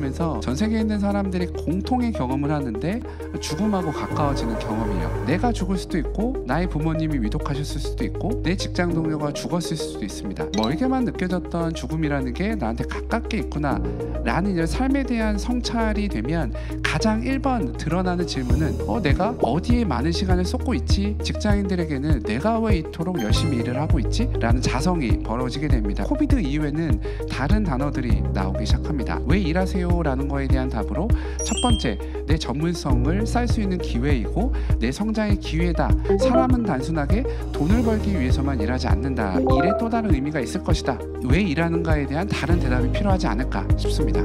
살면서전 세계에 있는 사람들이 공통의 경험을 하는데 죽음하고 가까워지는 경험이에요. 내가 죽을 수도 있고 나의 부모님이 위독하셨을 수도 있고 내 직장 동료가 죽었을 수도 있습니다. 멀게만 느껴졌던 죽음이라는 게 나한테 가깝게 있구나 라는 이런 삶에 대한 성찰이 되면 가장 1번 드러나는 질문은 어 내가 어디에 많은 시간을 쏟고 있지? 직장인들에게는 내가 왜 이토록 열심히 일을 하고 있지? 라는 자성이 벌어지게 됩니다. 코비드 이후에는 다른 단어들이 나오기 시작합니다. 왜 일하세요? 있어요? 라는 거에 대한 답으로 첫 번째, 내 전문성을 쌓을 수 있는 기회이고 내 성장의 기회다. 사람은 단순하게 돈을 벌기 위해서만 일하지 않는다. 일에 또 다른 의미가 있을 것이다. 왜 일하는가에 대한 다른 대답이 필요하지 않을까 싶습니다.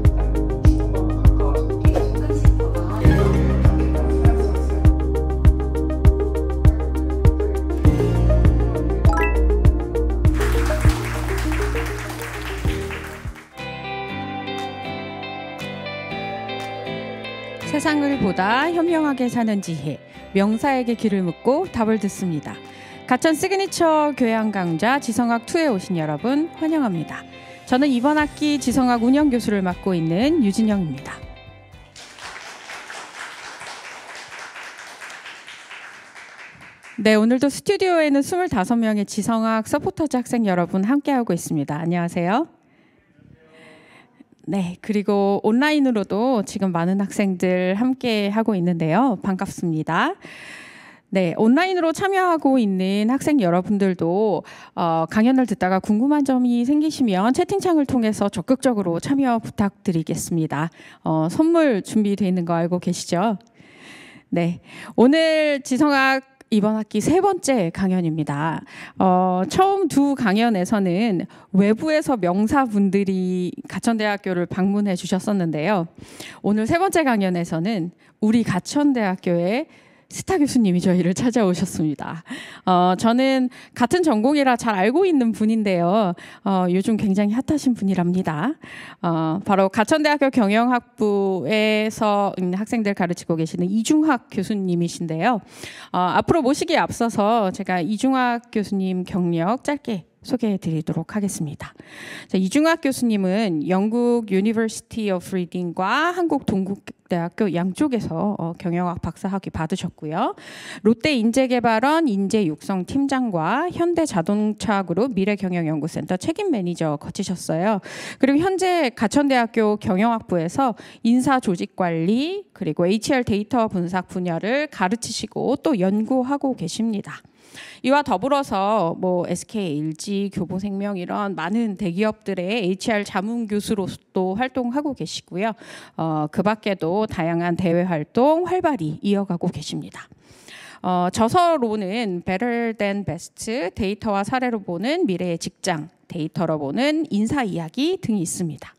세상을 보다 현명하게 사는 지혜, 명사에게 귀를 묻고 답을 듣습니다. 가천 시그니처 교양 강좌 지성학 2에 오신 여러분 환영합니다. 저는 이번 학기 지성학 운영 교수를 맡고 있는 유진영입니다. 네, 오늘도 스튜디오에는 25명의 지성학 서포터즈 학생 여러분 함께하고 있습니다. 안녕하세요. 네, 그리고 온라인으로도 지금 많은 학생들 함께 하고 있는데요. 반갑습니다. 네, 온라인으로 참여하고 있는 학생 여러분들도 어, 강연을 듣다가 궁금한 점이 생기시면 채팅창을 통해서 적극적으로 참여 부탁드리겠습니다. 어, 선물 준비되어 있는 거 알고 계시죠? 네, 오늘 지성학 이번 학기 세 번째 강연입니다. 어, 처음 두 강연에서는 외부에서 명사분들이 가천대학교를 방문해 주셨었는데요. 오늘 세 번째 강연에서는 우리 가천대학교의 스타 교수님이 저희를 찾아오셨습니다. 어, 저는 같은 전공이라 잘 알고 있는 분인데요. 어, 요즘 굉장히 핫하신 분이랍니다. 어, 바로 가천대학교 경영학부에서 학생들 가르치고 계시는 이중학 교수님이신데요. 어, 앞으로 모시기에 앞서서 제가 이중학 교수님 경력 짧게 소개해 드리도록 하겠습니다. 자, 이중학 교수님은 영국 유니버시티 오브 리딩과 한국 동국대학교 양쪽에서 어, 경영학 박사 학위 받으셨고요. 롯데 인재개발원 인재육성 팀장과 현대자동차그룹 미래경영연구센터 책임 매니저 거치셨어요. 그리고 현재 가천대학교 경영학부에서 인사조직관리 그리고 HR 데이터 분석 분야를 가르치시고 또 연구하고 계십니다. 이와 더불어서 뭐 SK, LG, 교보생명 이런 많은 대기업들의 HR 자문 교수로도 활동하고 계시고요. 어, 그 밖에도 다양한 대외 활동 활발히 이어가고 계십니다. 어, 저서로는 Better Than Best, 데이터와 사례로 보는 미래의 직장, 데이터로 보는 인사 이야기 등이 있습니다.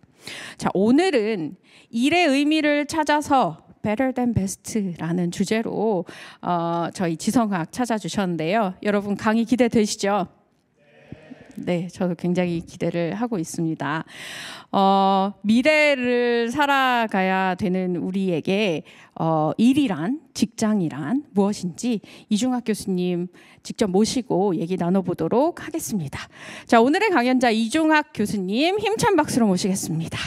자, 오늘은 일의 의미를 찾아서 Better Than Best라는 주제로 어, 저희 지성학 찾아주셨는데요. 여러분 강의 기대되시죠? 네, 저도 굉장히 기대를 하고 있습니다. 어, 미래를 살아가야 되는 우리에게 어, 일이란 직장이란 무엇인지 이중학 교수님 직접 모시고 얘기 나눠보도록 하겠습니다. 자, 오늘의 강연자 이중학 교수님 힘찬 박수로 모시겠습니다.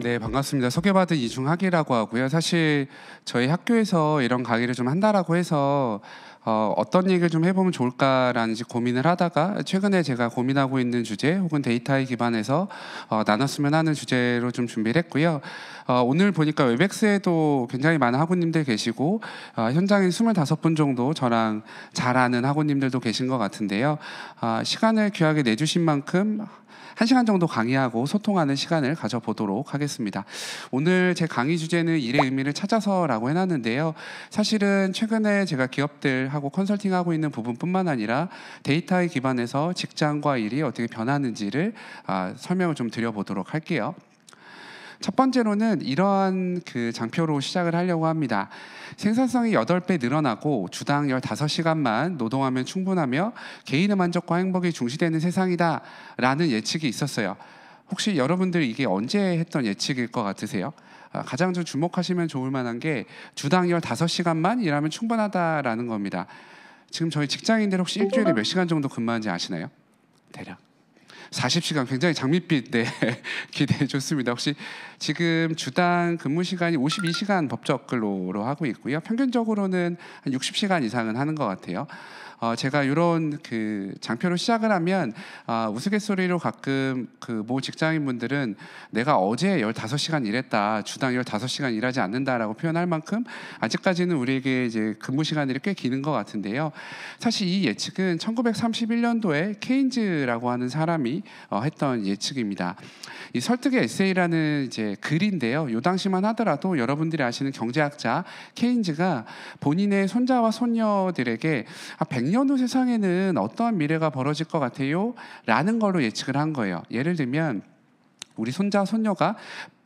네, 반갑습니다. 소개받은 이중학이라고 하고요. 사실 저희 학교에서 이런 강의를 좀 한다라고 해서 어, 어떤 얘기를 좀 해보면 좋을까라는지 고민을 하다가 최근에 제가 고민하고 있는 주제 혹은 데이터에 기반해서 어, 나눴으면 하는 주제로 좀 준비를 했고요. 어, 오늘 보니까 웹엑스에도 굉장히 많은 학우님들 계시고 어, 현장인 25분 정도 저랑 잘 아는 학우님들도 계신 것 같은데요. 어, 시간을 귀하게 내주신 만큼 1시간 정도 강의하고 소통하는 시간을 가져보도록 하겠습니다. 오늘 제 강의 주제는 일의 의미를 찾아서라고 해놨는데요. 사실은 최근에 제가 기업들하고 컨설팅하고 있는 부분뿐만 아니라 데이터에 기반해서 직장과 일이 어떻게 변하는지를 아, 설명을 좀 드려보도록 할게요. 첫 번째로는 이러한 그 장표로 시작을 하려고 합니다. 생산성이 8배 늘어나고 주당 15시간만 노동하면 충분하며 개인의 만족과 행복이 중시되는 세상이다 라는 예측이 있었어요. 혹시 여러분들이 이게 언제 했던 예측일 것 같으세요? 아, 가장 좀 주목하시면 좋을 만한 게 주당 15시간만 일하면 충분하다라는 겁니다. 지금 저희 직장인들 혹시 일주일에 몇 시간 정도 근무하는지 아시나요? 대략 40시간 굉장히 장밋빛 네, 기대해 줬습니다. 혹시 지금 주당 근무 시간이 52시간 법적 근로로 하고 있고요. 평균적으로는 한 60시간 이상은 하는 것 같아요. 어, 제가 이런 그 장표로 시작을 하면 아, 우스갯소리로 가끔 그모 직장인분들은 내가 어제 열다섯 시간 일했다 주당 열다섯 시간 일하지 않는다라고 표현할 만큼 아직까지는 우리에게 이제 근무 시간들이 꽤 기는 것 같은데요. 사실 이 예측은 1931년도에 케인즈라고 하는 사람이 어, 했던 예측입니다. 이 설득의 에세이라는 이제 글인데요. 요 당시만 하더라도 여러분들이 아시는 경제학자 케인즈가 본인의 손자와 손녀들에게 한1 100년 후 세상에는 어떠한 미래가 벌어질 것 같아요? 라는 걸로 예측을 한 거예요. 예를 들면 우리 손자 손녀가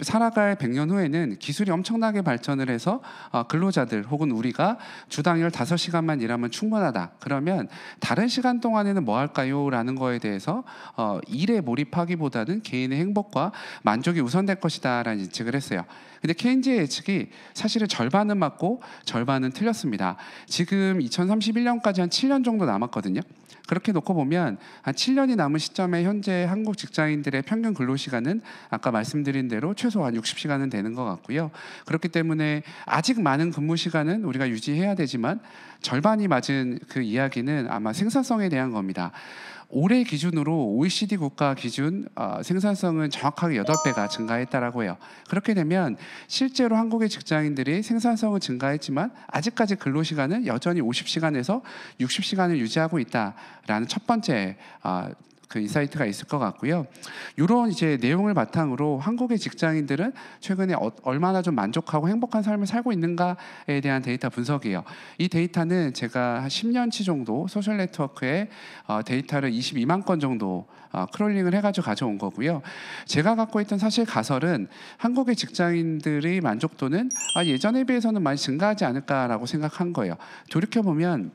살아갈 100년 후에는 기술이 엄청나게 발전을 해서 어, 근로자들 혹은 우리가 주당 15시간만 일하면 충분하다. 그러면 다른 시간 동안에는 뭐 할까요? 라는 거에 대해서 어, 일에 몰입하기보다는 개인의 행복과 만족이 우선될 것이다 라는 예측을 했어요. 근데 케인즈의 예측이 사실은 절반은 맞고 절반은 틀렸습니다. 지금 2031년까지 한 7년 정도 남았거든요. 그렇게 놓고 보면 한 7년이 남은 시점에 현재 한국 직장인들의 평균 근로시간은 아까 말씀드린 대로 최소 한 60시간은 되는 것 같고요. 그렇기 때문에 아직 많은 근무 시간은 우리가 유지해야 되지만 절반이 맞은 그 이야기는 아마 생산성에 대한 겁니다. 올해 기준으로 OECD 국가 기준 어, 생산성은 정확하게 8 배가 증가했다라고 해요. 그렇게 되면 실제로 한국의 직장인들이 생산성은 증가했지만 아직까지 근로시간은 여전히 오십 시간에서 육십 시간을 유지하고 있다라는 첫 번째 어, 그 인사이트가 있을 것 같고요. 이런 이제 내용을 바탕으로 한국의 직장인들은 최근에 어, 얼마나 좀 만족하고 행복한 삶을 살고 있는가에 대한 데이터 분석이에요. 이 데이터는 제가 한 10년치 정도 소셜 네트워크에 어, 데이터를 22만 건 정도 어, 크롤링을 해가지고 가져온 거고요. 제가 갖고 있던 사실 가설은 한국의 직장인들의 만족도는 아, 예전에 비해서는 많이 증가하지 않을까라고 생각한 거예요. 돌이켜 보면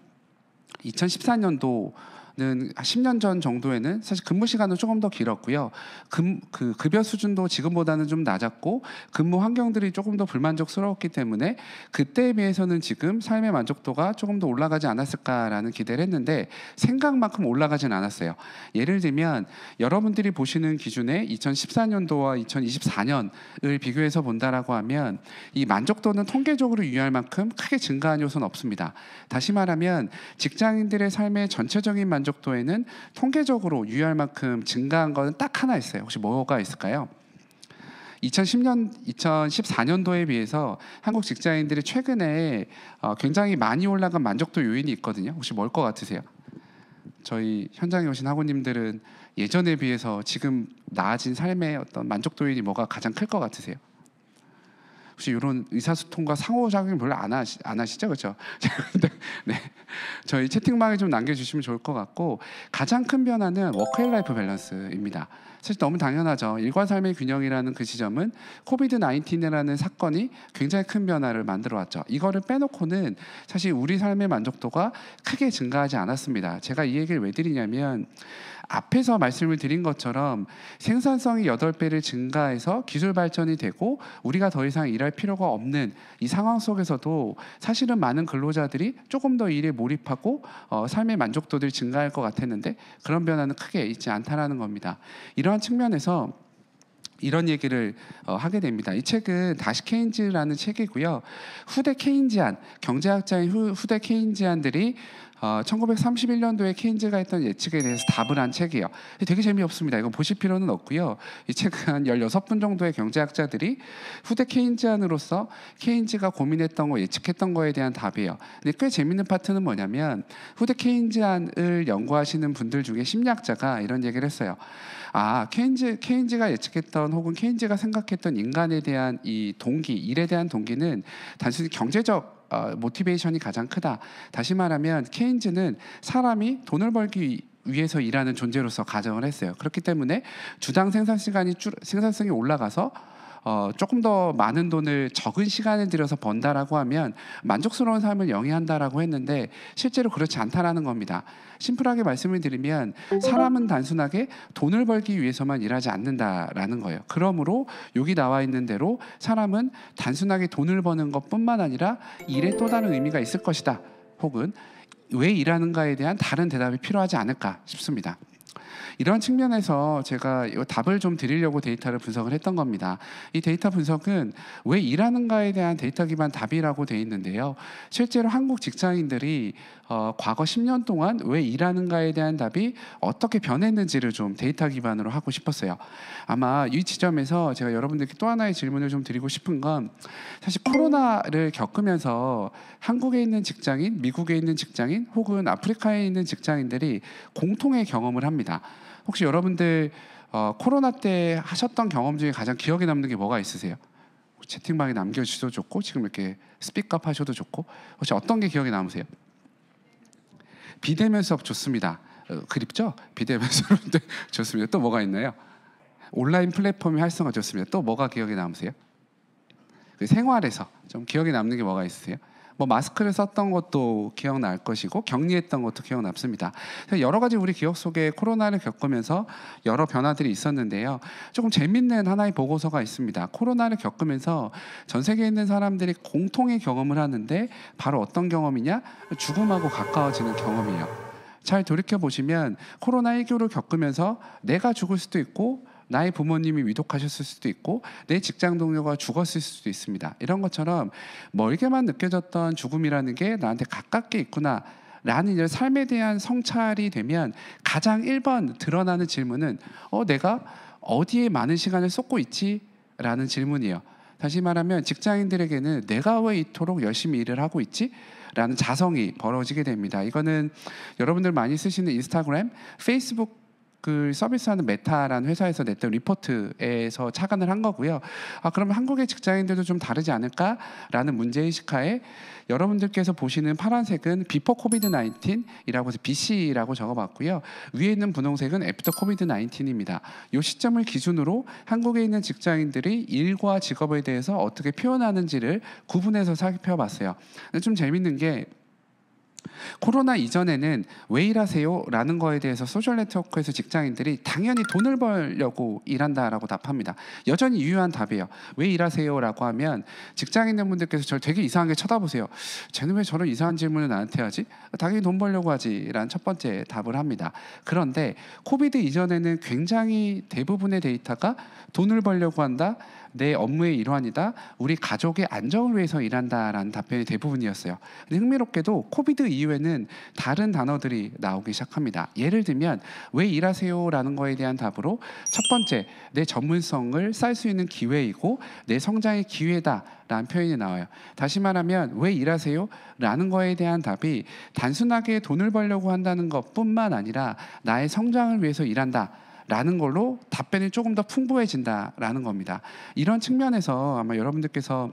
2014년도 는 10년 전 정도에는 사실 근무 시간은 조금 더 길었고요. 금, 그 급여 수준도 지금보다는 좀 낮았고 근무 환경들이 조금 더 불만족스러웠기 때문에 그때에 비해서는 지금 삶의 만족도가 조금 더 올라가지 않았을까라는 기대를 했는데 생각만큼 올라가진 않았어요. 예를 들면 여러분들이 보시는 기준에 2014년도와 2024년을 비교해서 본다라고 하면 이 만족도는 통계적으로 유의할 만큼 크게 증가한 요소는 없습니다. 다시 말하면 직장인들의 삶의 전체적인 만족 도 만족도에는 통계적으로 유의할 만큼 증가한 것은 딱 하나 있어요. 혹시 뭐가 있을까요? 2010년, 2014년도에 비해서 한국 직장인들이 최근에 어, 굉장히 많이 올라간 만족도 요인이 있거든요. 혹시 뭘 것 같으세요? 저희 현장에 오신 학우님들은 예전에 비해서 지금 나아진 삶의 어떤 만족도 요인이 뭐가 가장 클 것 같으세요? 혹시 이런 의사소통과 상호작용 별로 안, 하시, 안 하시죠? 그렇죠? 네. 저희 채팅방에 좀 남겨주시면 좋을 것 같고 가장 큰 변화는 워크앤라이프 밸런스입니다. 사실 너무 당연하죠. 일과 삶의 균형이라는 그 지점은 코비드 19이라는 사건이 굉장히 큰 변화를 만들어 왔죠. 이거를 빼놓고는 사실 우리 삶의 만족도가 크게 증가하지 않았습니다. 제가 이 얘기를 왜 드리냐면 앞에서 말씀을 드린 것처럼 생산성이 8배를 증가해서 기술 발전이 되고 우리가 더 이상 일할 필요가 없는 이 상황 속에서도 사실은 많은 근로자들이 조금 더 일에 몰입하고 어, 삶의 만족도들 증가할 것 같았는데 그런 변화는 크게 있지 않다라는 겁니다. 이러한 측면에서 이런 얘기를 어, 하게 됩니다. 이 책은 다시 케인즈라는 책이고요. 후대 케인지안 경제학자인 후, 대 케인지안들이 어, 1931년도에 케인즈가 했던 예측에 대해서 답을 한 책이에요. 되게 재미없습니다. 이거 보실 필요는 없고요. 이 책은 한 16분 정도의 경제학자들이 후대 케인즈안으로서 케인즈가 고민했던 거, 예측했던 거에 대한 답이에요. 근데 꽤 재밌는 파트는 뭐냐면 후대 케인즈안을 연구하시는 분들 중에 심리학자가 이런 얘기를 했어요. 아, 케인즈, 케인즈가 예측했던 혹은 케인즈가 생각했던 인간에 대한 이 동기, 일에 대한 동기는 단순히 경제적 어, 모티베이션이 가장 크다. 다시 말하면 케인즈는 사람이 돈을 벌기 위해서 일하는 존재로서 가정을 했어요. 그렇기 때문에 주당 생산 시간이 줄, 생산성이 올라가서 어, 조금 더 많은 돈을 적은 시간을 들여서 번다라고 하면 만족스러운 삶을 영위한다라고 했는데 실제로 그렇지 않다라는 겁니다. 심플하게 말씀을 드리면 사람은 단순하게 돈을 벌기 위해서만 일하지 않는다라는 거예요. 그러므로 여기 나와 있는 대로 사람은 단순하게 돈을 버는 것뿐만 아니라 일에 또 다른 의미가 있을 것이다. 혹은 왜 일하는가에 대한 다른 대답이 필요하지 않을까 싶습니다. 이러한 측면에서 제가 이 답을 좀 드리려고 데이터를 분석을 했던 겁니다. 이 데이터 분석은 왜 일하는가에 대한 데이터 기반 답이라고 돼 있는데요. 실제로 한국 직장인들이 어, 과거 10년 동안 왜 일하는가에 대한 답이 어떻게 변했는지를 좀 데이터 기반으로 하고 싶었어요. 아마 이 지점에서 제가 여러분들께 또 하나의 질문을 좀 드리고 싶은 건 사실 코로나를 겪으면서 한국에 있는 직장인, 미국에 있는 직장인 혹은 아프리카에 있는 직장인들이 공통의 경험을 합니다. 혹시 여러분들 어, 코로나 때 하셨던 경험 중에 가장 기억에 남는 게 뭐가 있으세요? 채팅방에 남겨주셔도 좋고 지금 이렇게 스피커 하셔도 좋고 혹시 어떤 게 기억에 남으세요? 비대면 수업 좋습니다. 어, 그립죠? 비대면 수업인데 좋습니다. 또 뭐가 있나요? 온라인 플랫폼이 활성화 좋습니다. 또 뭐가 기억에 남으세요? 그 생활에서 좀 기억에 남는 게 뭐가 있으세요? 뭐 마스크를 썼던 것도 기억날 것이고 격리했던 것도 기억납습니다. 여러 가지 우리 기억 속에 코로나를 겪으면서 여러 변화들이 있었는데요. 조금 재밌는 하나의 보고서가 있습니다. 코로나를 겪으면서 전 세계에 있는 사람들이 공통의 경험을 하는데 바로 어떤 경험이냐? 죽음하고 가까워지는 경험이에요. 잘 돌이켜 보시면 코로나 19를 겪으면서 내가 죽을 수도 있고 나의 부모님이 위독하셨을 수도 있고 내 직장 동료가 죽었을 수도 있습니다. 이런 것처럼 멀게만 느껴졌던 죽음이라는 게 나한테 가깝게 있구나. 라는 삶에 대한 성찰이 되면 가장 1번 드러나는 질문은 어 내가 어디에 많은 시간을 쏟고 있지? 라는 질문이에요. 다시 말하면 직장인들에게는 내가 왜 이토록 열심히 일을 하고 있지? 라는 자성이 벌어지게 됩니다. 이거는 여러분들 많이 쓰시는 인스타그램, 페이스북 그 서비스하는 메타라는 회사에서 냈던 리포트에서 착안을 한 거고요. 아 그럼 한국의 직장인들도 좀 다르지 않을까라는 문제의식 하에 여러분들께서 보시는 파란색은 비포 코비드 19이라고 해서 BC라고 적어봤고요. 위에 있는 분홍색은 애프터 코비드 19입니다. 요 시점을 기준으로 한국에 있는 직장인들이 일과 직업에 대해서 어떻게 표현하는지를 구분해서 살펴봤어요. 좀 재밌는 게 코로나 이전에는 왜 일하세요? 라는 거에 대해서 소셜 네트워크에서 직장인들이 당연히 돈을 벌려고 일한다라고 답합니다. 여전히 유효한 답이에요. 왜 일하세요? 라고 하면 직장인분들께서 저를 되게 이상하게 쳐다보세요. 쟤는 왜 저런 이상한 질문을 나한테 하지? 당연히 돈 벌려고 하지. 라는 첫 번째 답을 합니다. 그런데 코비드 이전에는 굉장히 대부분의 데이터가 돈을 벌려고 한다. 내 업무의 일환이다. 우리 가족의 안정을 위해서 일한다라는 답변이 대부분이었어요. 근데 흥미롭게도 코비드 이후에는 다른 단어들이 나오기 시작합니다. 예를 들면 왜 일하세요라는 거에 대한 답으로 첫 번째 내 전문성을 쌓을 수 있는 기회이고 내 성장의 기회다 라는 표현이 나와요. 다시 말하면 왜 일하세요? 라는 거에 대한 답이 단순하게 돈을 벌려고 한다는 것뿐만 아니라 나의 성장을 위해서 일한다. 라는 걸로 답변이 조금 더 풍부해진다라는 겁니다. 이런 측면에서 아마 여러분들께서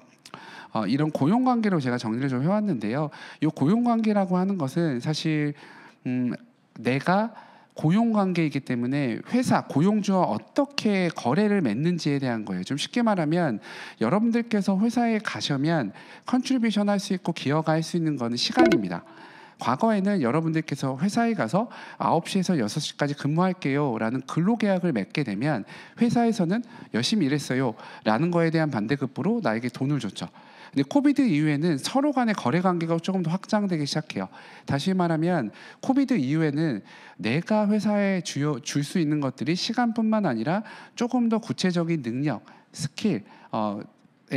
어, 이런 고용 관계로 제가 정리를 좀 해왔는데요. 이 고용 관계라고 하는 것은 사실 음, 내가 고용 관계이기 때문에 회사 고용주와 어떻게 거래를 맺는지에 대한 거예요. 좀 쉽게 말하면 여러분들께서 회사에 가셔면 컨트리뷰션 할 수 있고 기여할수 있는 거는 시간입니다. 과거에는 여러분들께서 회사에 가서 9시에서 6시까지 근무할게요 라는 근로계약을 맺게 되면 회사에서는 열심히 일했어요 라는 거에 대한 반대급부로 나에게 돈을 줬죠. 근데 코비드 이후에는 서로 간의 거래 관계가 조금 더 확장되기 시작해요. 다시 말하면 코비드 이후에는 내가 회사에 주요 줄수 있는 것들이 시간뿐만 아니라 조금 더 구체적인 능력, 스킬, 어,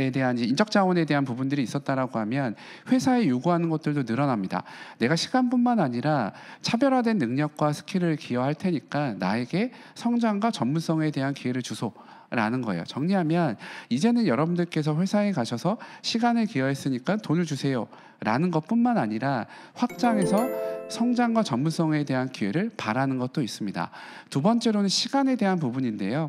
에 대한 인적 자원에 대한 부분들이 있었다라고 하면 회사에 요구하는 것들도 늘어납니다. 내가 시간뿐만 아니라 차별화된 능력과 스킬을 기여할 테니까 나에게 성장과 전문성에 대한 기회를 주소. 라는 거예요. 정리하면 이제는 여러분들께서 회사에 가셔서 시간을 기여했으니까 돈을 주세요. 라는 것뿐만 아니라 확장해서 성장과 전문성에 대한 기회를 바라는 것도 있습니다. 두 번째로는 시간에 대한 부분인데요.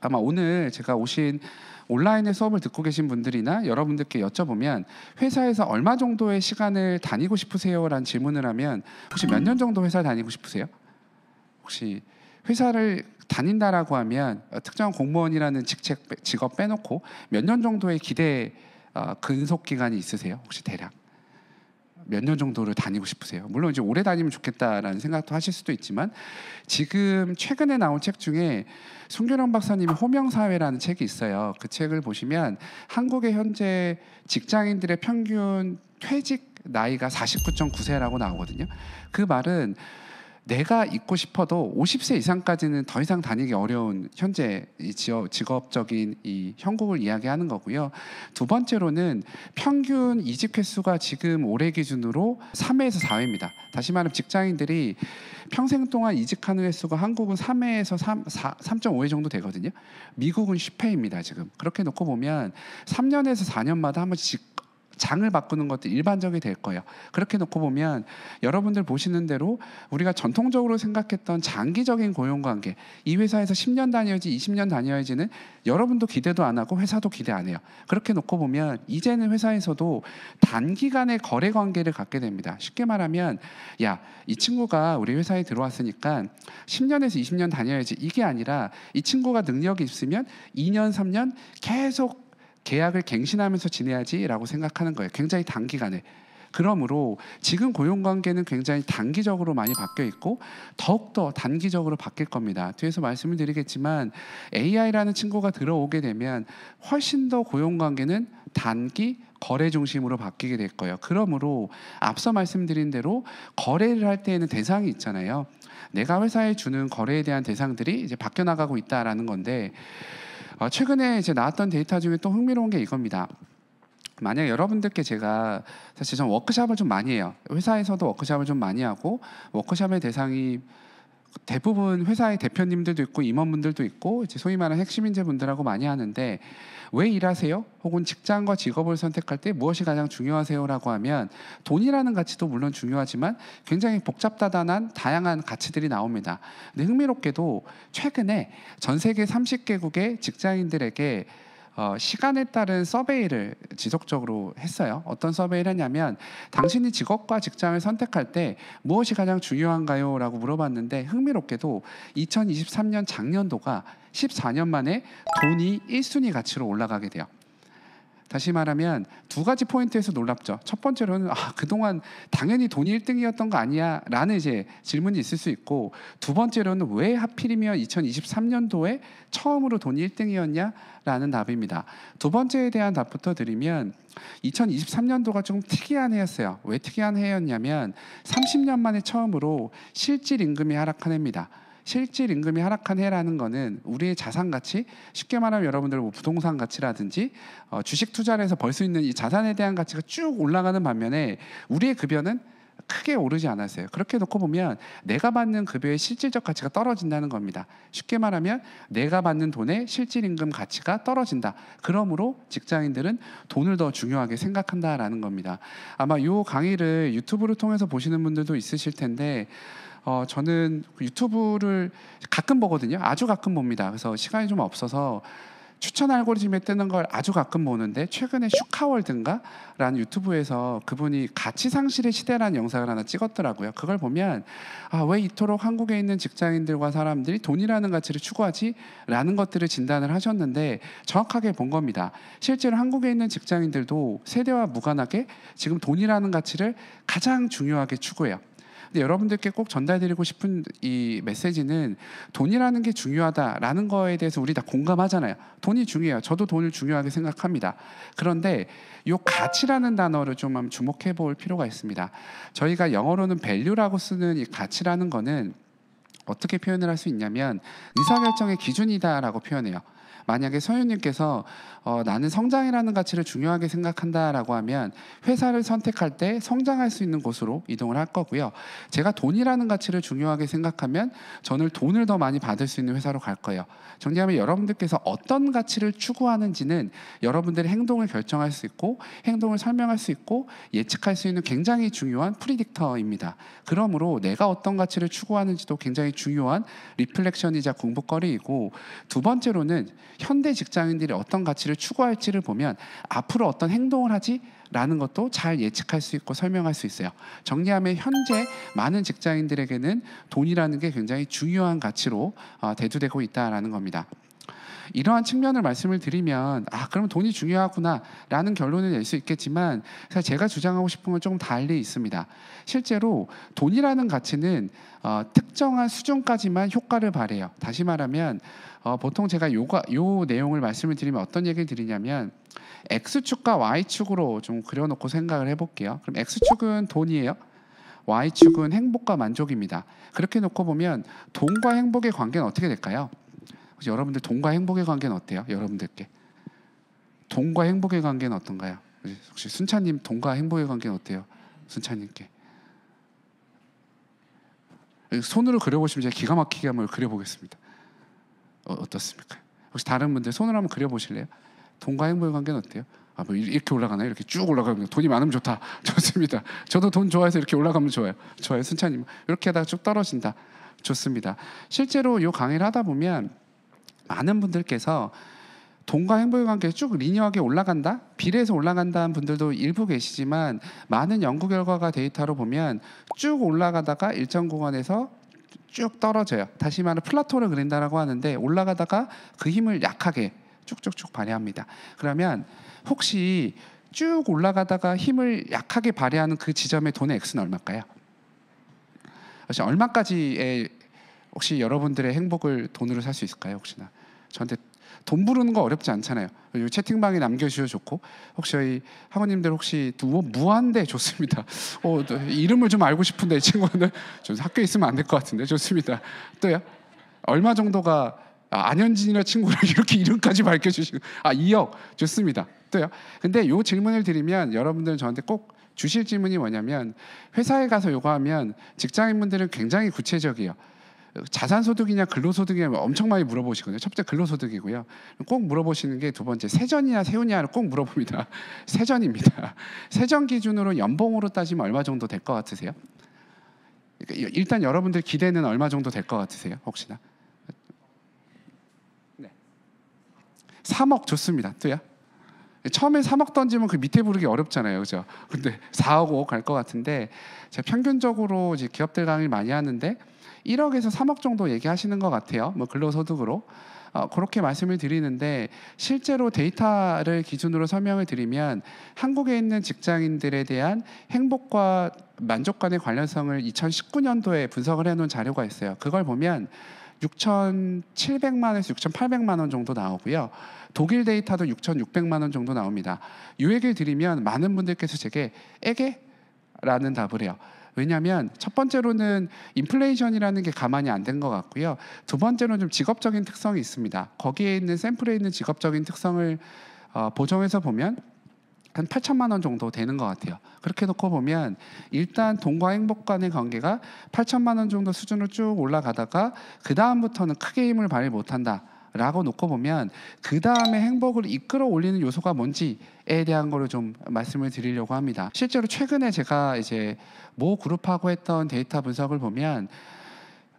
아마 오늘 제가 오신 온라인의 수업을 듣고 계신 분들이나 여러분들께 여쭤보면 회사에서 얼마 정도의 시간을 다니고 싶으세요라는 질문을 하면 혹시 몇 년 정도 회사 다니고 싶으세요? 혹시 회사를 다닌다라고 하면 특정 공무원이라는 직책 직업 빼놓고 몇 년 정도의 기대 어, 근속 기간이 있으세요? 혹시 대략? 몇년 정도를 다니고 싶으세요? 물론 이제 오래 다니면 좋겠다라는 생각도 하실 수도 있지만 지금 최근에 나온 책 중에 송규령 박사님이 호명사회라는 책이 있어요. 그 책을 보시면 한국의 현재 직장인들의 평균 퇴직 나이가 49.9세라고 나오거든요. 그 말은 내가 있고 싶어도 50세 이상까지는 더 이상 다니기 어려운 현재 이 지업, 직업적인 이 형국을 이야기하는 거고요. 두 번째로는 평균 이직 횟수가 지금 올해 기준으로 3회에서 4회입니다. 다시 말하면 직장인들이 평생 동안 이직하는 횟수가 한국은 3회에서 3, 4, 3.5회 정도 되거든요. 미국은 10회입니다, 지금. 그렇게 놓고 보면 3년에서 4년마다 한 번씩 장을 바꾸는 것도 일반적이 될 거예요. 그렇게 놓고 보면 여러분들 보시는 대로 우리가 전통적으로 생각했던 장기적인 고용 관계, 이 회사에서 10년 다녀야지, 20년 다녀야지는 여러분도 기대도 안 하고 회사도 기대 안 해요. 그렇게 놓고 보면 이제는 회사에서도 단기간의 거래 관계를 갖게 됩니다. 쉽게 말하면 야, 이 친구가 우리 회사에 들어왔으니까 10년에서 20년 다녀야지 이게 아니라 이 친구가 능력이 있으면 2년, 3년 계속 계약을 갱신하면서 지내야지라고 생각하는 거예요. 굉장히 단기간에. 그러므로 지금 고용관계는 굉장히 단기적으로 많이 바뀌어 있고 더욱더 단기적으로 바뀔 겁니다. 뒤에서 말씀을 드리겠지만 AI라는 친구가 들어오게 되면 훨씬 더 고용관계는 단기 거래 중심으로 바뀌게 될 거예요. 그러므로 앞서 말씀드린 대로 거래를 할 때에는 대상이 있잖아요. 내가 회사에 주는 거래에 대한 대상들이 이제 바뀌어 나가고 있다라는 건데 어, 최근에 이제 나왔던 데이터 중에 또 흥미로운 게 이겁니다. 만약 여러분들께 제가 사실 전 워크샵을 좀 많이 해요. 회사에서도 워크샵을 좀 많이 하고 워크샵의 대상이 대부분 회사의 대표님들도 있고 임원분들도 있고 이제 소위 말하는 핵심 인재분들하고 많이 하는데 왜 일하세요? 혹은 직장과 직업을 선택할 때 무엇이 가장 중요하세요라고 하면 돈이라는 가치도 물론 중요하지만 굉장히 복잡다단한 다양한 가치들이 나옵니다. 근데 흥미롭게도 최근에 전 세계 30개국의 직장인들에게 어, 시간에 따른 서베이를 지속적으로 했어요. 어떤 서베이를 했냐면 당신이 직업과 직장을 선택할 때 무엇이 가장 중요한가요? 라고 물어봤는데 흥미롭게도 2023년 작년도가 14년 만에 돈이 1순위 가치로 올라가게 돼요. 다시 말하면 두 가지 포인트에서 놀랍죠. 첫 번째로는 아, 그동안 당연히 돈이 1등이었던 거 아니야? 라는 이제 질문이 있을 수 있고 두 번째로는 왜 하필이면 2023년도에 처음으로 돈이 1등이었냐? 라는 답입니다. 두 번째에 대한 답부터 드리면 2023년도가 조 특이한 해였어요. 왜 특이한 해였냐면 30년 만에 처음으로 실질 임금이 하락한 해입니다. 실질 임금이 하락한 해라는 거는 우리의 자산 가치, 쉽게 말하면 여러분들 뭐 부동산 가치라든지 어, 주식 투자를 해서 벌 수 있는 이 자산에 대한 가치가 쭉 올라가는 반면에 우리의 급여는 크게 오르지 않았어요. 그렇게 놓고 보면 내가 받는 급여의 실질적 가치가 떨어진다는 겁니다. 쉽게 말하면 내가 받는 돈의 실질 임금 가치가 떨어진다. 그러므로 직장인들은 돈을 더 중요하게 생각한다라는 겁니다. 아마 이 강의를 유튜브를 통해서 보시는 분들도 있으실 텐데 어, 저는 그 유튜브를 가끔 보거든요. 아주 가끔 봅니다. 그래서 시간이 좀 없어서 추천 알고리즘에 뜨는 걸 아주 가끔 보는데 최근에 슈카월든가라는 유튜브에서 그분이 가치 상실의 시대라는 영상을 하나 찍었더라고요. 그걸 보면 아, 왜 이토록 한국에 있는 직장인들과 사람들이 돈이라는 가치를 추구하지라는 것들을 진단을 하셨는데 정확하게 본 겁니다. 실제로 한국에 있는 직장인들도 세대와 무관하게 지금 돈이라는 가치를 가장 중요하게 추구해요. 근데 여러분들께 꼭 전달드리고 싶은 이 메시지는 돈이라는 게 중요하다라는 거에 대해서 우리 다 공감하잖아요. 돈이 중요해요. 저도 돈을 중요하게 생각합니다. 그런데 이 가치라는 단어를 좀 주목해 볼 필요가 있습니다. 저희가 영어로는 value라고 쓰는 이 가치라는 거는 어떻게 표현을 할 수 있냐면 의사결정의 기준이다라고 표현해요. 만약에 서윤님께서 어, 나는 성장이라는 가치를 중요하게 생각한다라고 하면 회사를 선택할 때 성장할 수 있는 곳으로 이동을 할 거고요. 제가 돈이라는 가치를 중요하게 생각하면 저는 돈을 더 많이 받을 수 있는 회사로 갈 거예요. 정리하면 여러분들께서 어떤 가치를 추구하는지는 여러분들의 행동을 결정할 수 있고 행동을 설명할 수 있고 예측할 수 있는 굉장히 중요한 프리딕터입니다. 그러므로 내가 어떤 가치를 추구하는지도 굉장히 중요한 리플렉션이자 공부거리이고 두 번째로는 현대 직장인들이 어떤 가치를 추구할지를 보면 앞으로 어떤 행동을 하지 라는 것도 잘 예측할 수 있고 설명할 수 있어요. 정리하면 현재 많은 직장인들에게는 돈이라는 게 굉장히 중요한 가치로 어, 대두되고 있다라는 겁니다. 이러한 측면을 말씀을 드리면 아 그럼 돈이 중요하구나라는 결론을 낼 수 있겠지만 사실 제가 주장하고 싶은 건 조금 달리 있습니다. 실제로 돈이라는 가치는 어, 특정한 수준까지만 효과를 발해요. 다시 말하면 어, 보통 제가 요가, 요 내용을 말씀을 드리면 어떤 얘기를 드리냐면 x축과 y축으로 좀 그려놓고 생각을 해볼게요. 그럼 x축은 돈이에요. Y축은 행복과 만족입니다. 그렇게 놓고 보면 돈과 행복의 관계는 어떻게 될까요? 혹시 여러분들 돈과 행복의 관계는 어때요? 여러분들께 돈과 행복의 관계는 어떤가요? 혹시 순차님 돈과 행복의 관계는 어때요? 순차님께 손으로 그려보시면 제가 기가 막히게 한번 그려보겠습니다. 어, 떻습니까 혹시 다른 분들 손으로 한번 그려보실래요? 돈과 행복의 관계는 어때요? 아, 뭐 이렇게 올라가나요? 이렇게 쭉 올라가면 돈이 많으면 좋다. 좋습니다. 저도 돈 좋아해서 이렇게 올라가면 좋아요. 좋아요. 순차님. 이렇게 하다가 쭉 떨어진다. 좋습니다. 실제로 요 강의를 하다 보면 많은 분들께서 돈과 행복의 관계 쭉 리니어하게 올라간다 비례해서 올라간다는 분들도 일부 계시지만 많은 연구 결과가 데이터로 보면 쭉 올라가다가 일정 구간에서 쭉 떨어져요 다시 말해 플라토를 그린다라고 하는데 올라가다가 그 힘을 약하게 쭉쭉쭉 발휘합니다 그러면 혹시 쭉 올라가다가 힘을 약하게 발휘하는 그 지점의 돈의 액수는 얼마일까요? 혹시 얼마까지의 혹시 여러분들의 행복을 돈으로 살 수 있을까요? 혹시나 저한테 돈 부르는 거 어렵지 않잖아요. 요 채팅방에 남겨주셔도 좋고 혹시 저희 학원님들 혹시 무, 무한대 좋습니다. 어, 네. 이름을 좀 알고 싶은데 이 친구는 좀 학교에 있으면 안 될 것 같은데 좋습니다. 또요 얼마 정도가 아, 안현진이라 친구를 이렇게 이름까지 밝혀주시고 아 2억 좋습니다. 또요 근데 요 질문을 드리면 여러분들은 저한테 꼭 주실 질문이 뭐냐면 회사에 가서 요거 하면 직장인분들은 굉장히 구체적이에요. 자산소득이냐 근로소득이냐 뭐 엄청 많이 물어보시거든요. 첫 번째 근로소득이고요. 꼭 물어보시는 게 두 번째 세전이냐 세이냐를꼭 물어봅니다. 세전입니다. 세전 기준으로 연봉으로 따지면 얼마 정도 될 것 같으세요? 그러니까 일단 여러분들 기대는 얼마 정도 될 것 같으세요? 혹시나? 네. 3억 좋습니다. 또요? 처음에 3억 던지면 그 밑에 부르기 어렵잖아요. 그죠? 근데 4억 5억 갈 것 같은데 제가 평균적으로 이제 기업들 강의를 많이 하는데 1억에서 3억 정도 얘기하시는 것 같아요. 뭐 근로소득으로. 어, 그렇게 말씀을 드리는데 실제로 데이터를 기준으로 설명을 드리면 한국에 있는 직장인들에 대한 행복과 만족감의 관련성을 2019년도에 분석을 해놓은 자료가 있어요. 그걸 보면 6,700만 에서 6,800만 원 정도 나오고요. 독일 데이터도 6,600만 원 정도 나옵니다. 이얘기 드리면 많은 분들께서 제게 에게 라는 답을 해요. 왜냐하면 첫 번째로는 인플레이션이라는 게 가만히 안 된 것 같고요. 두 번째로는 좀 직업적인 특성이 있습니다. 거기에 있는 샘플에 있는 직업적인 특성을 어, 보정해서 보면 한 8천만 원 정도 되는 것 같아요. 그렇게 놓고 보면 일단 돈과 행복 간의 관계가 8천만 원 정도 수준으로 쭉 올라가다가 그 다음부터는 크게 힘을 발휘 못한다. 라고 놓고 보면 그 다음에 행복을 이끌어 올리는 요소가 뭔지에 대한 거를 좀 말씀을 드리려고 합니다. 실제로 최근에 제가 이제 모 그룹하고 했던 데이터 분석을 보면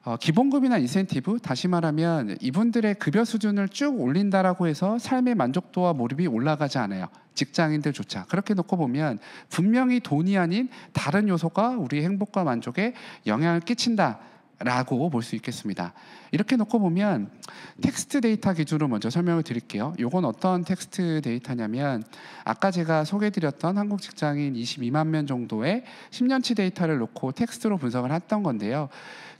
어, 기본급이나 인센티브, 다시 말하면 이분들의 급여 수준을 쭉 올린다라고 해서 삶의 만족도와 몰입이 올라가지 않아요. 직장인들조차 그렇게 놓고 보면 분명히 돈이 아닌 다른 요소가 우리 행복과 만족에 영향을 끼친다. 라고 볼 수 있겠습니다. 이렇게 놓고 보면 텍스트 데이터 기준으로 먼저 설명을 드릴게요. 이건 어떤 텍스트 데이터냐면 아까 제가 소개드렸던 한국 직장인 22만 명 정도의 10년치 데이터를 놓고 텍스트로 분석을 했던 건데요.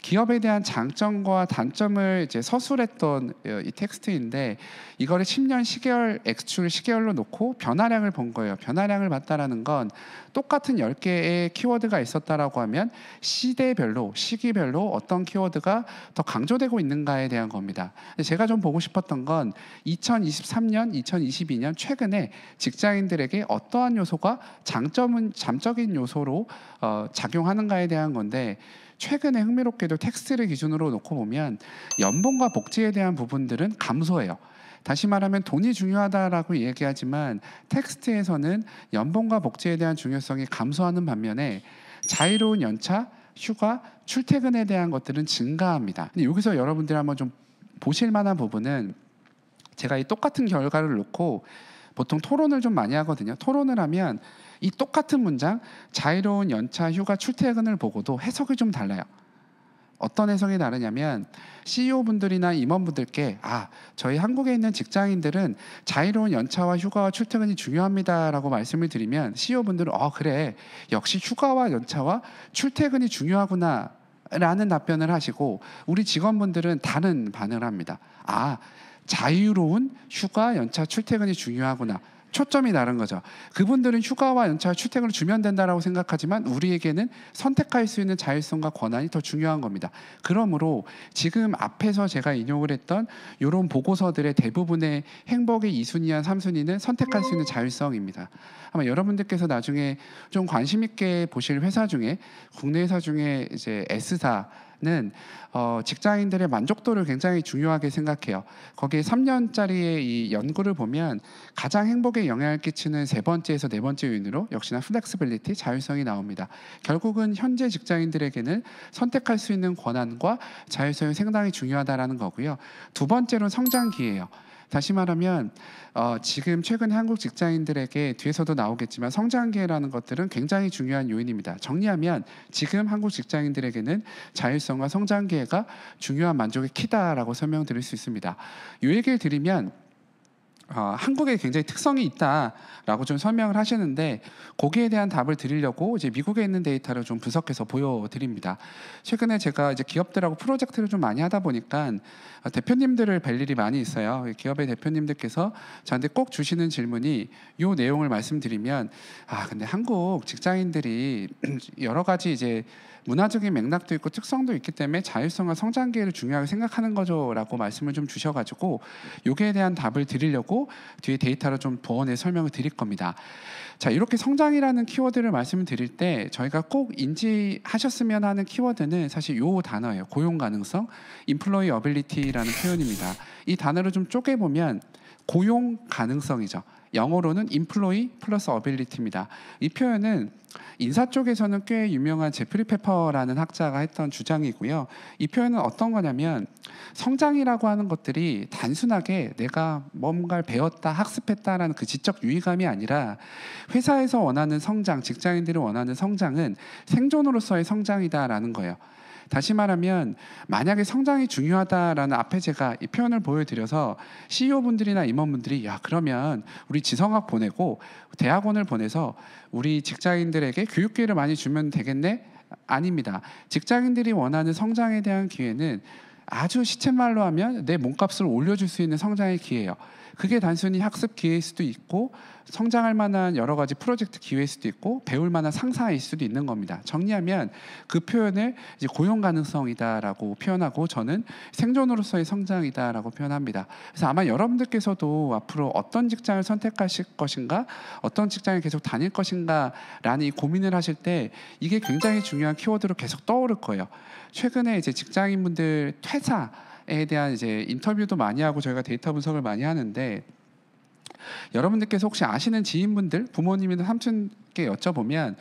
기업에 대한 장점과 단점을 이제 서술했던 어, 이 텍스트인데 이거를 10년 10개월 액출 10개월로 놓고 변화량을 본 거예요. 변화량을 봤다라는 건 똑같은 10개의 키워드가 있었다라고 하면 시대별로 시기별로 어떤 키워드가 더 강조되고 있는가에 대한 겁니다. 제가 좀 보고 싶었던 건 2023년, 2022년 최근에 직장인들에게 어떠한 요소가 장점은 잠적인 요소로 어, 작용하는가에 대한 건데 최근에 흥미롭게도 텍스를 기준으로 놓고 보면 연봉과 복지에 대한 부분들은 감소해요. 다시 말하면 돈이 중요하다라고 얘기하지만 텍스트에서는 연봉과 복지에 대한 중요성이 감소하는 반면에 자유로운 연차, 휴가, 출퇴근에 대한 것들은 증가합니다. 여기서 여러분들이 한번 좀 보실 만한 부분은 제가 이 똑같은 결과를 놓고 보통 토론을 좀 많이 하거든요. 토론을 하면 이 똑같은 문장 자유로운 연차 휴가 출퇴근을 보고도 해석이 좀 달라요. 어떤 해석이 다르냐면 CEO 분들이나 임원분들께 아 저희 한국에 있는 직장인들은 자유로운 연차와 휴가와 출퇴근이 중요합니다라고 말씀을 드리면 CEO 분들은 어 그래 역시 휴가와 연차와 출퇴근이 중요하구나 라는 답변을 하시고 우리 직원분들은 다른 반응을 합니다. 아 자유로운 휴가 연차 출퇴근이 중요하구나. 초점이 다른 거죠. 그분들은 휴가와 연차, 출퇴근을 주면 된다라고 생각하지만 우리에게는 선택할 수 있는 자율성과 권한이 더 중요한 겁니다. 그러므로 지금 앞에서 제가 인용을 했던 이런 보고서들의 대부분의 행복의 2순위와 3순위는 선택할 수 있는 자율성입니다. 아마 여러분들께서 나중에 좀 관심 있게 보실 회사 중에 국내 회사 중에 이제 S사 는 어, 직장인들의 만족도를 굉장히 중요하게 생각해요. 거기에 3년짜리의 이 연구를 보면 가장 행복에 영향을 끼치는 세 번째에서 네 번째 요인으로 역시나 플렉스빌리티 자율성이 나옵니다. 결국은 현재 직장인들에게는 선택할 수 있는 권한과 자율성이 상당히 중요하다라는 거고요. 두번째로 성장기예요. 다시 말하면 어, 지금 최근 한국 직장인들에게 뒤에서도 나오겠지만 성장기라는 것들은 굉장히 중요한 요인입니다. 정리하면 지금 한국 직장인들에게는 자율성과 성장기가 중요한 만족의 키다라고 설명드릴 수 있습니다. 요 얘기를 드리면 어, 한국에 굉장히 특성이 있다라고 좀 설명을 하시는데 거기에 대한 답을 드리려고 이제 미국에 있는 데이터를 좀 분석해서 보여드립니다. 최근에 제가 이제 기업들하고 프로젝트를 좀 많이 하다 보니까 대표님들을 뵐 일이 많이 있어요. 기업의 대표님들께서 저한테 꼭 주시는 질문이 요 내용을 말씀드리면 아 근데 한국 직장인들이 여러 가지 이제 문화적인 맥락도 있고 특성도 있기 때문에 자율성과 성장 기회를 중요하게 생각하는 거죠라고 말씀을 좀 주셔가지고 요기에 대한 답을 드리려고 뒤에 데이터로 좀 보완해 설명을 드릴 겁니다. 자 이렇게 성장이라는 키워드를 말씀드릴 을때 저희가 꼭 인지하셨으면 하는 키워드는 사실 요 단어예요. 고용 가능성, 인플로이 어빌리티라는 표현입니다. 이 단어를 좀 쪼개 보면 고용 가능성이죠. 영어로는 employee 플러스 ability입니다. 이 표현은 인사 쪽에서는 꽤 유명한 제프리 페퍼라는 학자가 했던 주장이고요. 이 표현은 어떤 거냐면 성장이라고 하는 것들이 단순하게 내가 뭔가를 배웠다, 학습했다라는 그 지적 유의감이 아니라 회사에서 원하는 성장, 직장인들이 원하는 성장은 생존으로서의 성장이다라는 거예요. 다시 말하면 만약에 성장이 중요하다라는 앞에 제가 이 표현을 보여드려서 CEO분들이나 임원분들이 야 그러면 우리 지성학 보내고 대학원을 보내서 우리 직장인들에게 교육 기회를 많이 주면 되겠네? 아닙니다. 직장인들이 원하는 성장에 대한 기회는 아주 시쳇말로 하면 내 몸값을 올려줄 수 있는 성장의 기회예요. 그게 단순히 학습 기회일 수도 있고 성장할 만한 여러 가지 프로젝트 기회일 수도 있고 배울 만한 상사일 수도 있는 겁니다. 정리하면 그 표현을 이제 고용 가능성이다라고 표현하고 저는 생존으로서의 성장이다라고 표현합니다. 그래서 아마 여러분들께서도 앞으로 어떤 직장을 선택하실 것인가, 어떤 직장에 계속 다닐 것인가라는 이 고민을 하실 때 이게 굉장히 중요한 키워드로 계속 떠오를 거예요. 최근에 이제 직장인분들 퇴사에 대한 이제 인터뷰도 많이 하고 저희가 데이터 분석을 많이 하는데 여러분들께서 혹시 아시는 지인분들, 부모님이나 삼촌께 여쭤보면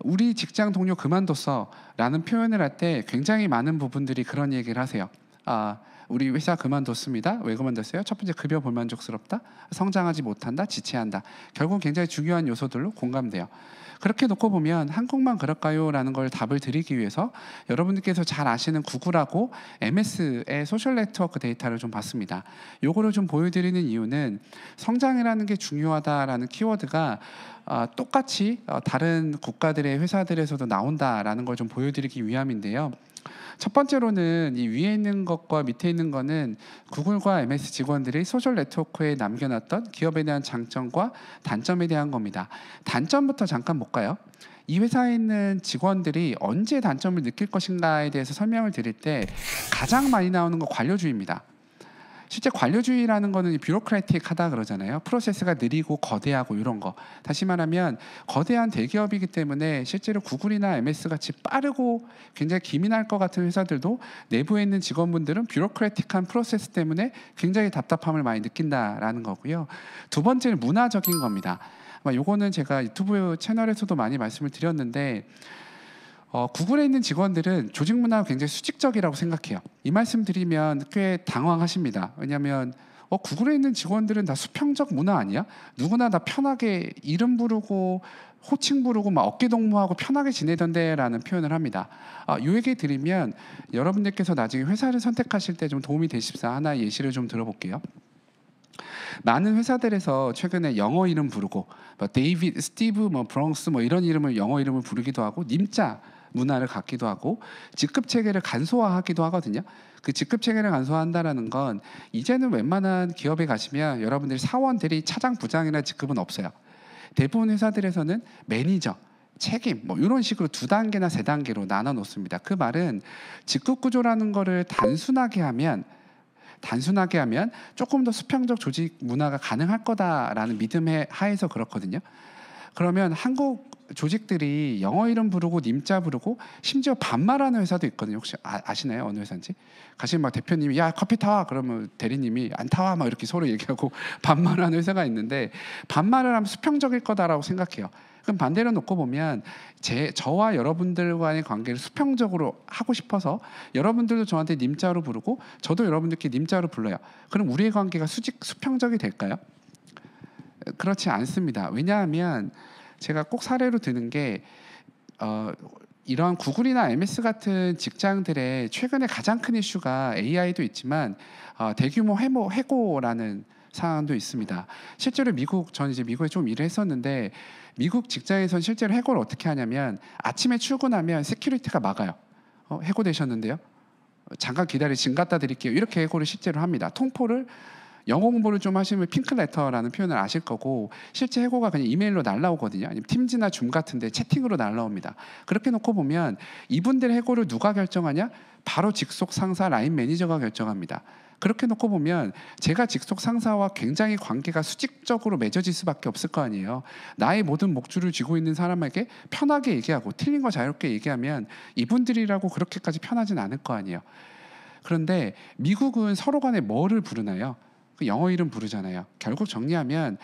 우리 직장 동료 그만뒀어라는 표현을 할 때 굉장히 많은 부분들이 그런 얘기를 하세요. 아, 우리 회사 그만뒀습니다. 왜 그만뒀어요? 첫 번째 급여 불만족스럽다. 성장하지 못한다. 지체한다. 결국 굉장히 중요한 요소들로 공감돼요. 그렇게 놓고 보면 한국만 그럴까요? 라는 걸 답을 드리기 위해서 여러분들께서 잘 아시는 구글하고 MS의 소셜 네트워크 데이터를 좀 봤습니다. 요거를 좀 보여드리는 이유는 성장이라는 게 중요하다라는 키워드가 어, 똑같이 어, 다른 국가들의 회사들에서도 나온다라는 걸 좀 보여드리기 위함인데요. 첫 번째로는 이 위에 있는 것과 밑에 있는 거는 구글과 MS 직원들이 소셜 네트워크에 남겨놨던 기업에 대한 장점과 단점에 대한 겁니다. 단점부터 잠깐 볼까요? 이 회사에 있는 직원들이 언제 단점을 느낄 것인가에 대해서 설명을 드릴 때 가장 많이 나오는 거 관료주의입니다. 실제 관료주의라는 거는 뷰로크라틱하다 그러잖아요. 프로세스가 느리고 거대하고 이런 거. 다시 말하면 거대한 대기업이기 때문에 실제로 구글이나 MS 같이 빠르고 굉장히 기민할 것 같은 회사들도 내부에 있는 직원분들은 뷰로크라틱한 프로세스 때문에 굉장히 답답함을 많이 느낀다라는 거고요. 두 번째는 문화적인 겁니다. 요거는 제가 유튜브 채널에서도 많이 말씀을 드렸는데 어, 구글에 있는 직원들은 조직 문화가 굉장히 수직적이라고 생각해요. 이 말씀 드리면 꽤 당황하십니다. 왜냐하면 어, 구글에 있는 직원들은 다 수평적 문화 아니야? 누구나 다 편하게 이름 부르고 호칭 부르고 막 어깨 동무하고 편하게 지내던데라는 표현을 합니다. 아, 요 얘기 드리면 여러분들께서 나중에 회사를 선택하실 때 좀 도움이 되십사 하나 예시를 좀 들어볼게요. 많은 회사들에서 최근에 영어 이름 부르고 뭐 데이빗, 스티브, 뭐 브롱스 뭐 이런 이름을 영어 이름을 부르기도 하고 님자 문화를 갖기도 하고 직급 체계를 간소화하기도 하거든요. 그 직급 체계를 간소화한다라는 건 이제는 웬만한 기업에 가시면 여러분들이 사원, 들이 차장, 부장이나 직급은 없어요. 대부분 회사들에서는 매니저, 책임 뭐 이런 식으로 두 단계나 세 단계로 나눠 놓습니다. 그 말은 직급 구조라는 거를 단순하게 하면 단순하게 하면 조금 더 수평적 조직 문화가 가능할 거다라는 믿음에 하에서 그렇거든요. 그러면 한국 조직들이 영어 이름 부르고 님자 부르고 심지어 반말하는 회사도 있거든요. 혹시 아, 시나요 어느 회사인지? 가시면 막 대표님이 야 커피 타 그러면 대리님이 안 타와 막 이렇게 서로 얘기하고 반말하는 회사가 있는데 반말을 하면 수평적일 거다라고 생각해요. 그럼 반대로 놓고 보면 제 저와 여러분들과의 관계를 수평적으로 하고 싶어서 여러분들도 저한테 님자로 부르고 저도 여러분들께 님자로 불러요. 그럼 우리의 관계가 수직 수평적이 될까요? 그렇지 않습니다. 왜냐하면 제가 꼭 사례로 드는 게 어, 이런 구글이나 MS 같은 직장들의 최근에 가장 큰 이슈가 AI도 있지만 어, 대규모 해모, 해고라는 상황도 있습니다. 실제로 미국 전 이제 미국에 좀 일을 했었는데 미국 직장에선 실제로 해고를 어떻게 하냐면 아침에 출근하면 세큐리티가 막아요. 어, 해고되셨는데요. 잠깐 기다리 짐 갖다 드릴게요. 이렇게 해고를 실제로 합니다. 통포를 영어 공부를 좀 하시면 핑크레터라는 표현을 아실 거고 실제 해고가 그냥 이메일로 날라오거든요. 아니면 팀즈나 줌 같은데 채팅으로 날라옵니다. 그렇게 놓고 보면 이분들 해고를 누가 결정하냐? 바로 직속 상사 라인 매니저가 결정합니다. 그렇게 놓고 보면 제가 직속 상사와 굉장히 관계가 수직적으로 맺어질 수밖에 없을 거 아니에요. 나의 모든 목줄을 쥐고 있는 사람에게 편하게 얘기하고 틀린 거 자유롭게 얘기하면 이분들이라고 그렇게까지 편하진 않을 거 아니에요. 그런데 미국은 서로 간에 뭐를 부르나요? 그 영어 이름 부르잖아요. 결국 정리하면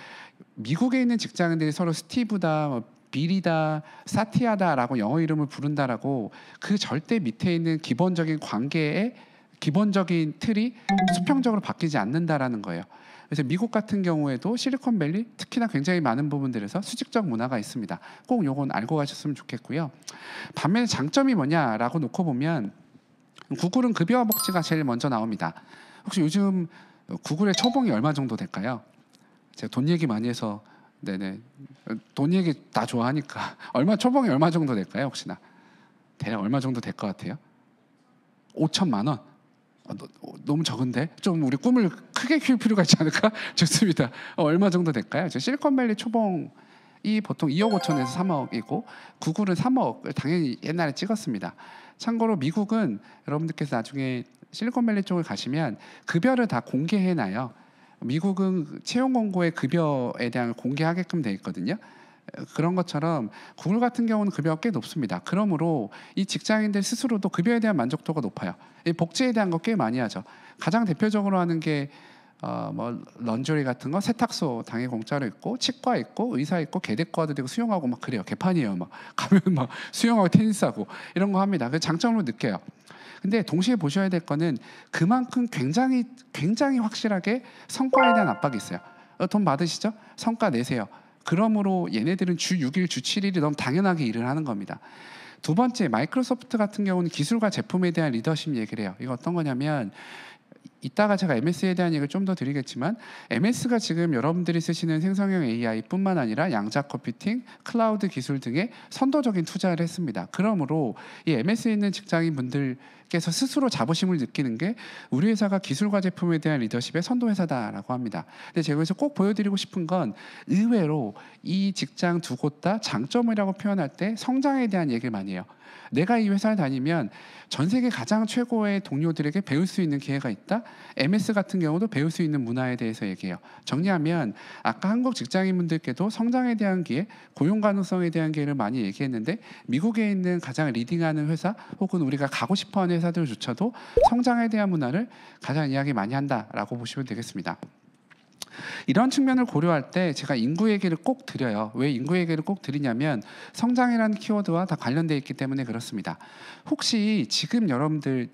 미국에 있는 직장인들이 서로 스티브다, 뭐 비리다, 사티아다라고 영어 이름을 부른다라고 그 절대 밑에 있는 기본적인 관계의 기본적인 틀이 수평적으로 바뀌지 않는다라는 거예요. 그래서 미국 같은 경우에도 실리콘밸리 특히나 굉장히 많은 부분들에서 수직적 문화가 있습니다. 꼭 요건 알고 가셨으면 좋겠고요. 반면에 장점이 뭐냐라고 놓고 보면 구글은 급여와 복지가 제일 먼저 나옵니다. 혹시 요즘 구글의 초봉이 얼마 정도 될까요? 제가 돈 얘기 많이 해서 네네 돈 얘기 다 좋아하니까 얼마 초봉이 얼마 정도 될까요 혹시나 대략 얼마 정도 될 것 같아요? 5천만 원 어, 너, 어, 너무 적은데 좀 우리 꿈을 크게 키울 필요가 있지 않을까 좋습니다 어, 얼마 정도 될까요? 실리콘밸리 초봉 이 보통 2억 5천에서 3억이고 구글은 3억을 당연히 옛날에 찍었습니다. 참고로 미국은 여러분들께서 나중에 실리콘밸리 쪽을 가시면 급여를 다 공개해놔요. 미국은 채용 공고에 급여에 대한 공개하게끔 돼 있거든요. 그런 것처럼 구글 같은 경우는 급여가 꽤 높습니다. 그러므로 이 직장인들 스스로도 급여에 대한 만족도가 높아요. 복지에 대한 거 꽤 많이 하죠. 가장 대표적으로 하는 게 어, 뭐 런저리 같은 거 세탁소 당일 공짜로 있고 치과 있고 의사 있고 개대과도 되고 수영하고 막 그래요 개판이에요 막 가면 막 수영하고 테니스하고 이런 거 합니다 그 장점으로 느껴요 근데 동시에 보셔야 될 거는 그만큼 굉장히 굉장히 확실하게 성과에 대한 압박이 있어요. 어, 돈 받으시죠? 성과 내세요. 그러므로 얘네들은 주 6일, 주 7일이 너무 당연하게 일을 하는 겁니다. 두 번째 마이크로소프트 같은 경우는 기술과 제품에 대한 리더십 얘기를 해요. 이거 어떤 거냐면 이따가 제가 MS에 대한 얘기를 좀 더 드리겠지만 MS가 지금 여러분들이 쓰시는 생성형 AI뿐만 아니라 양자 커피팅, 클라우드 기술 등에 선도적인 투자를 했습니다. 그러므로 이 MS에 있는 직장인 분들께서 스스로 자부심을 느끼는 게 우리 회사가 기술과 제품에 대한 리더십의 선도 회사다라고 합니다. 근데 제가 여기서 꼭 보여드리고 싶은 건 의외로 이 직장 두 곳 다 장점이라고 표현할 때 성장에 대한 얘기를 많이 해요. 내가 이 회사를 다니면 전 세계 가장 최고의 동료들에게 배울 수 있는 기회가 있다. MS 같은 경우도 배울 수 있는 문화에 대해서 얘기해요. 정리하면 아까 한국 직장인분들께도 성장에 대한 기회, 고용 가능성에 대한 기회를 많이 얘기했는데 미국에 있는 가장 리딩하는 회사 혹은 우리가 가고 싶어하는 회사들조차도 성장에 대한 문화를 가장 이야기 많이 한다라고 보시면 되겠습니다. 이런 측면을 고려할 때 제가 인구 얘기를 꼭 드려요. 왜 인구 얘기를 꼭 드리냐면 성장이라는 키워드와 다 관련돼 있기 때문에 그렇습니다. 혹시 지금 여러분들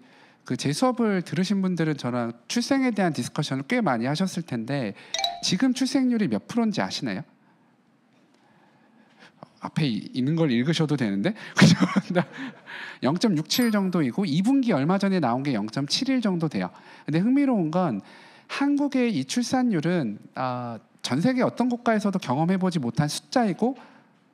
그제 수업을 들으신 분들은 저랑 출생에 대한 디스커션을 꽤 많이 하셨을 텐데 지금 출생률이 몇 프로인지 아시나요? 앞에 있는 걸 읽으셔도 되는데 0.67 정도이고 2분기 얼마 전에 나온 게0.71 정도 돼요. 근데 흥미로운 건 한국의 이 출산율은 아, 전 세계 어떤 국가에서도 경험해보지 못한 숫자이고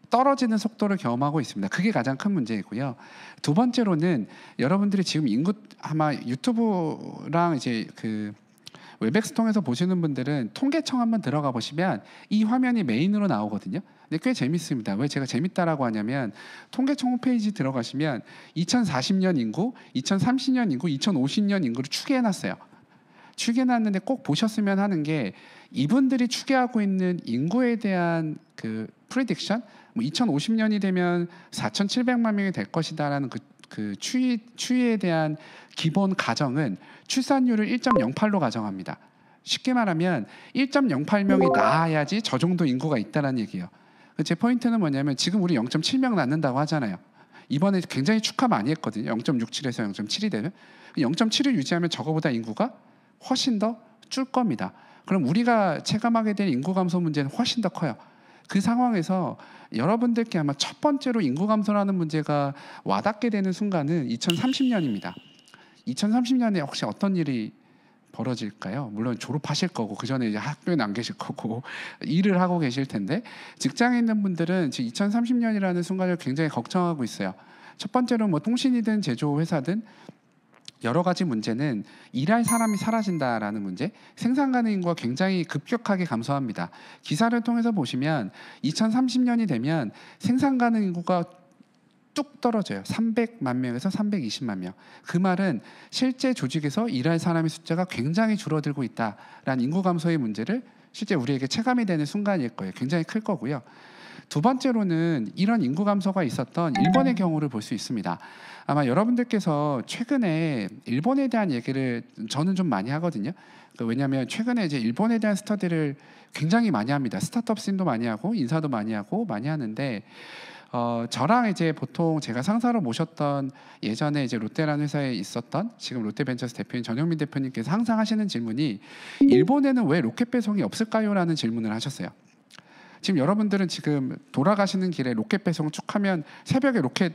떨어지는 속도를 경험하고 있습니다. 그게 가장 큰 문제이고요. 두 번째로는 여러분들이 지금 인구 아마 유튜브랑 이제 그 웹엑스 통해서 보시는 분들은 통계청 한번 들어가 보시면 이 화면이 메인으로 나오거든요. 근데 꽤 재밌습니다. 왜 제가 재밌다라고 하냐면 통계청 홈페이지 들어가시면 2040년 인구, 2030년 인구, 2050년 인구를 추계해 놨어요. 추계해놨는데 꼭 보셨으면 하는 게 이분들이 추계하고 있는 인구에 대한 그 프리딕션 뭐 2050년이 되면 4,700만 명이 될 것이다라는 그, 그 추이 추이에 대한 기본 가정은 출산율을 1.08로 가정합니다. 쉽게 말하면 1.08명이 나아야지 저 정도 인구가 있다라는 얘기예요. 제 포인트는 뭐냐면 지금 우리 0.7명 낳는다고 하잖아요. 이번에 굉장히 축하 많이 했거든요. 0.67에서 0.7이 되면 0.7을 유지하면 저거보다 인구가 훨씬 더 줄 겁니다. 그럼 우리가 체감하게 된 인구 감소 문제는 훨씬 더 커요. 그 상황에서 여러분들께 아마 첫 번째로 인구 감소라는 문제가 와닿게 되는 순간은 2030년입니다. 2030년에 혹시 어떤 일이 벌어질까요? 물론 졸업하실 거고 그 전에 이제 학교에 안 계실 거고 일을 하고 계실 텐데 직장에 있는 분들은 지금 2030년이라는 순간을 굉장히 걱정하고 있어요. 첫 번째로 뭐 통신이든 제조 회사든 여러 가지 문제는 일할 사람이 사라진다라는 문제, 생산 가능인구가 굉장히 급격하게 감소합니다. 기사를 통해서 보시면 2030년이 되면 생산 가능인구가 뚝 떨어져요. 300만 명에서 320만 명. 그 말은 실제 조직에서 일할 사람의 숫자가 굉장히 줄어들고 있다라는 인구 감소의 문제를 실제 우리에게 체감이 되는 순간일 거예요. 굉장히 클 거고요. 두 번째로는 이런 인구 감소가 있었던 일본의 경우를 볼 수 있습니다. 아마 여러분들께서 최근에 일본에 대한 얘기를 저는 좀 많이 하거든요. 그 왜냐하면 최근에 이제 일본에 대한 스터디를 굉장히 많이 합니다. 스타트업 씬도 많이 하고 인사도 많이 하고 많이 하는데 어, 저랑 이제 보통 제가 상사로 모셨던 예전에 이제 롯데라는 회사에 있었던 지금 롯데벤처스 대표인 전영민 대표님께서 항상 하시는 질문이 일본에는 왜 로켓 배송이 없을까요라는 질문을 하셨어요. 지금 여러분들은 지금 돌아가시는 길에 로켓 배송 쭉 하면 새벽에 로켓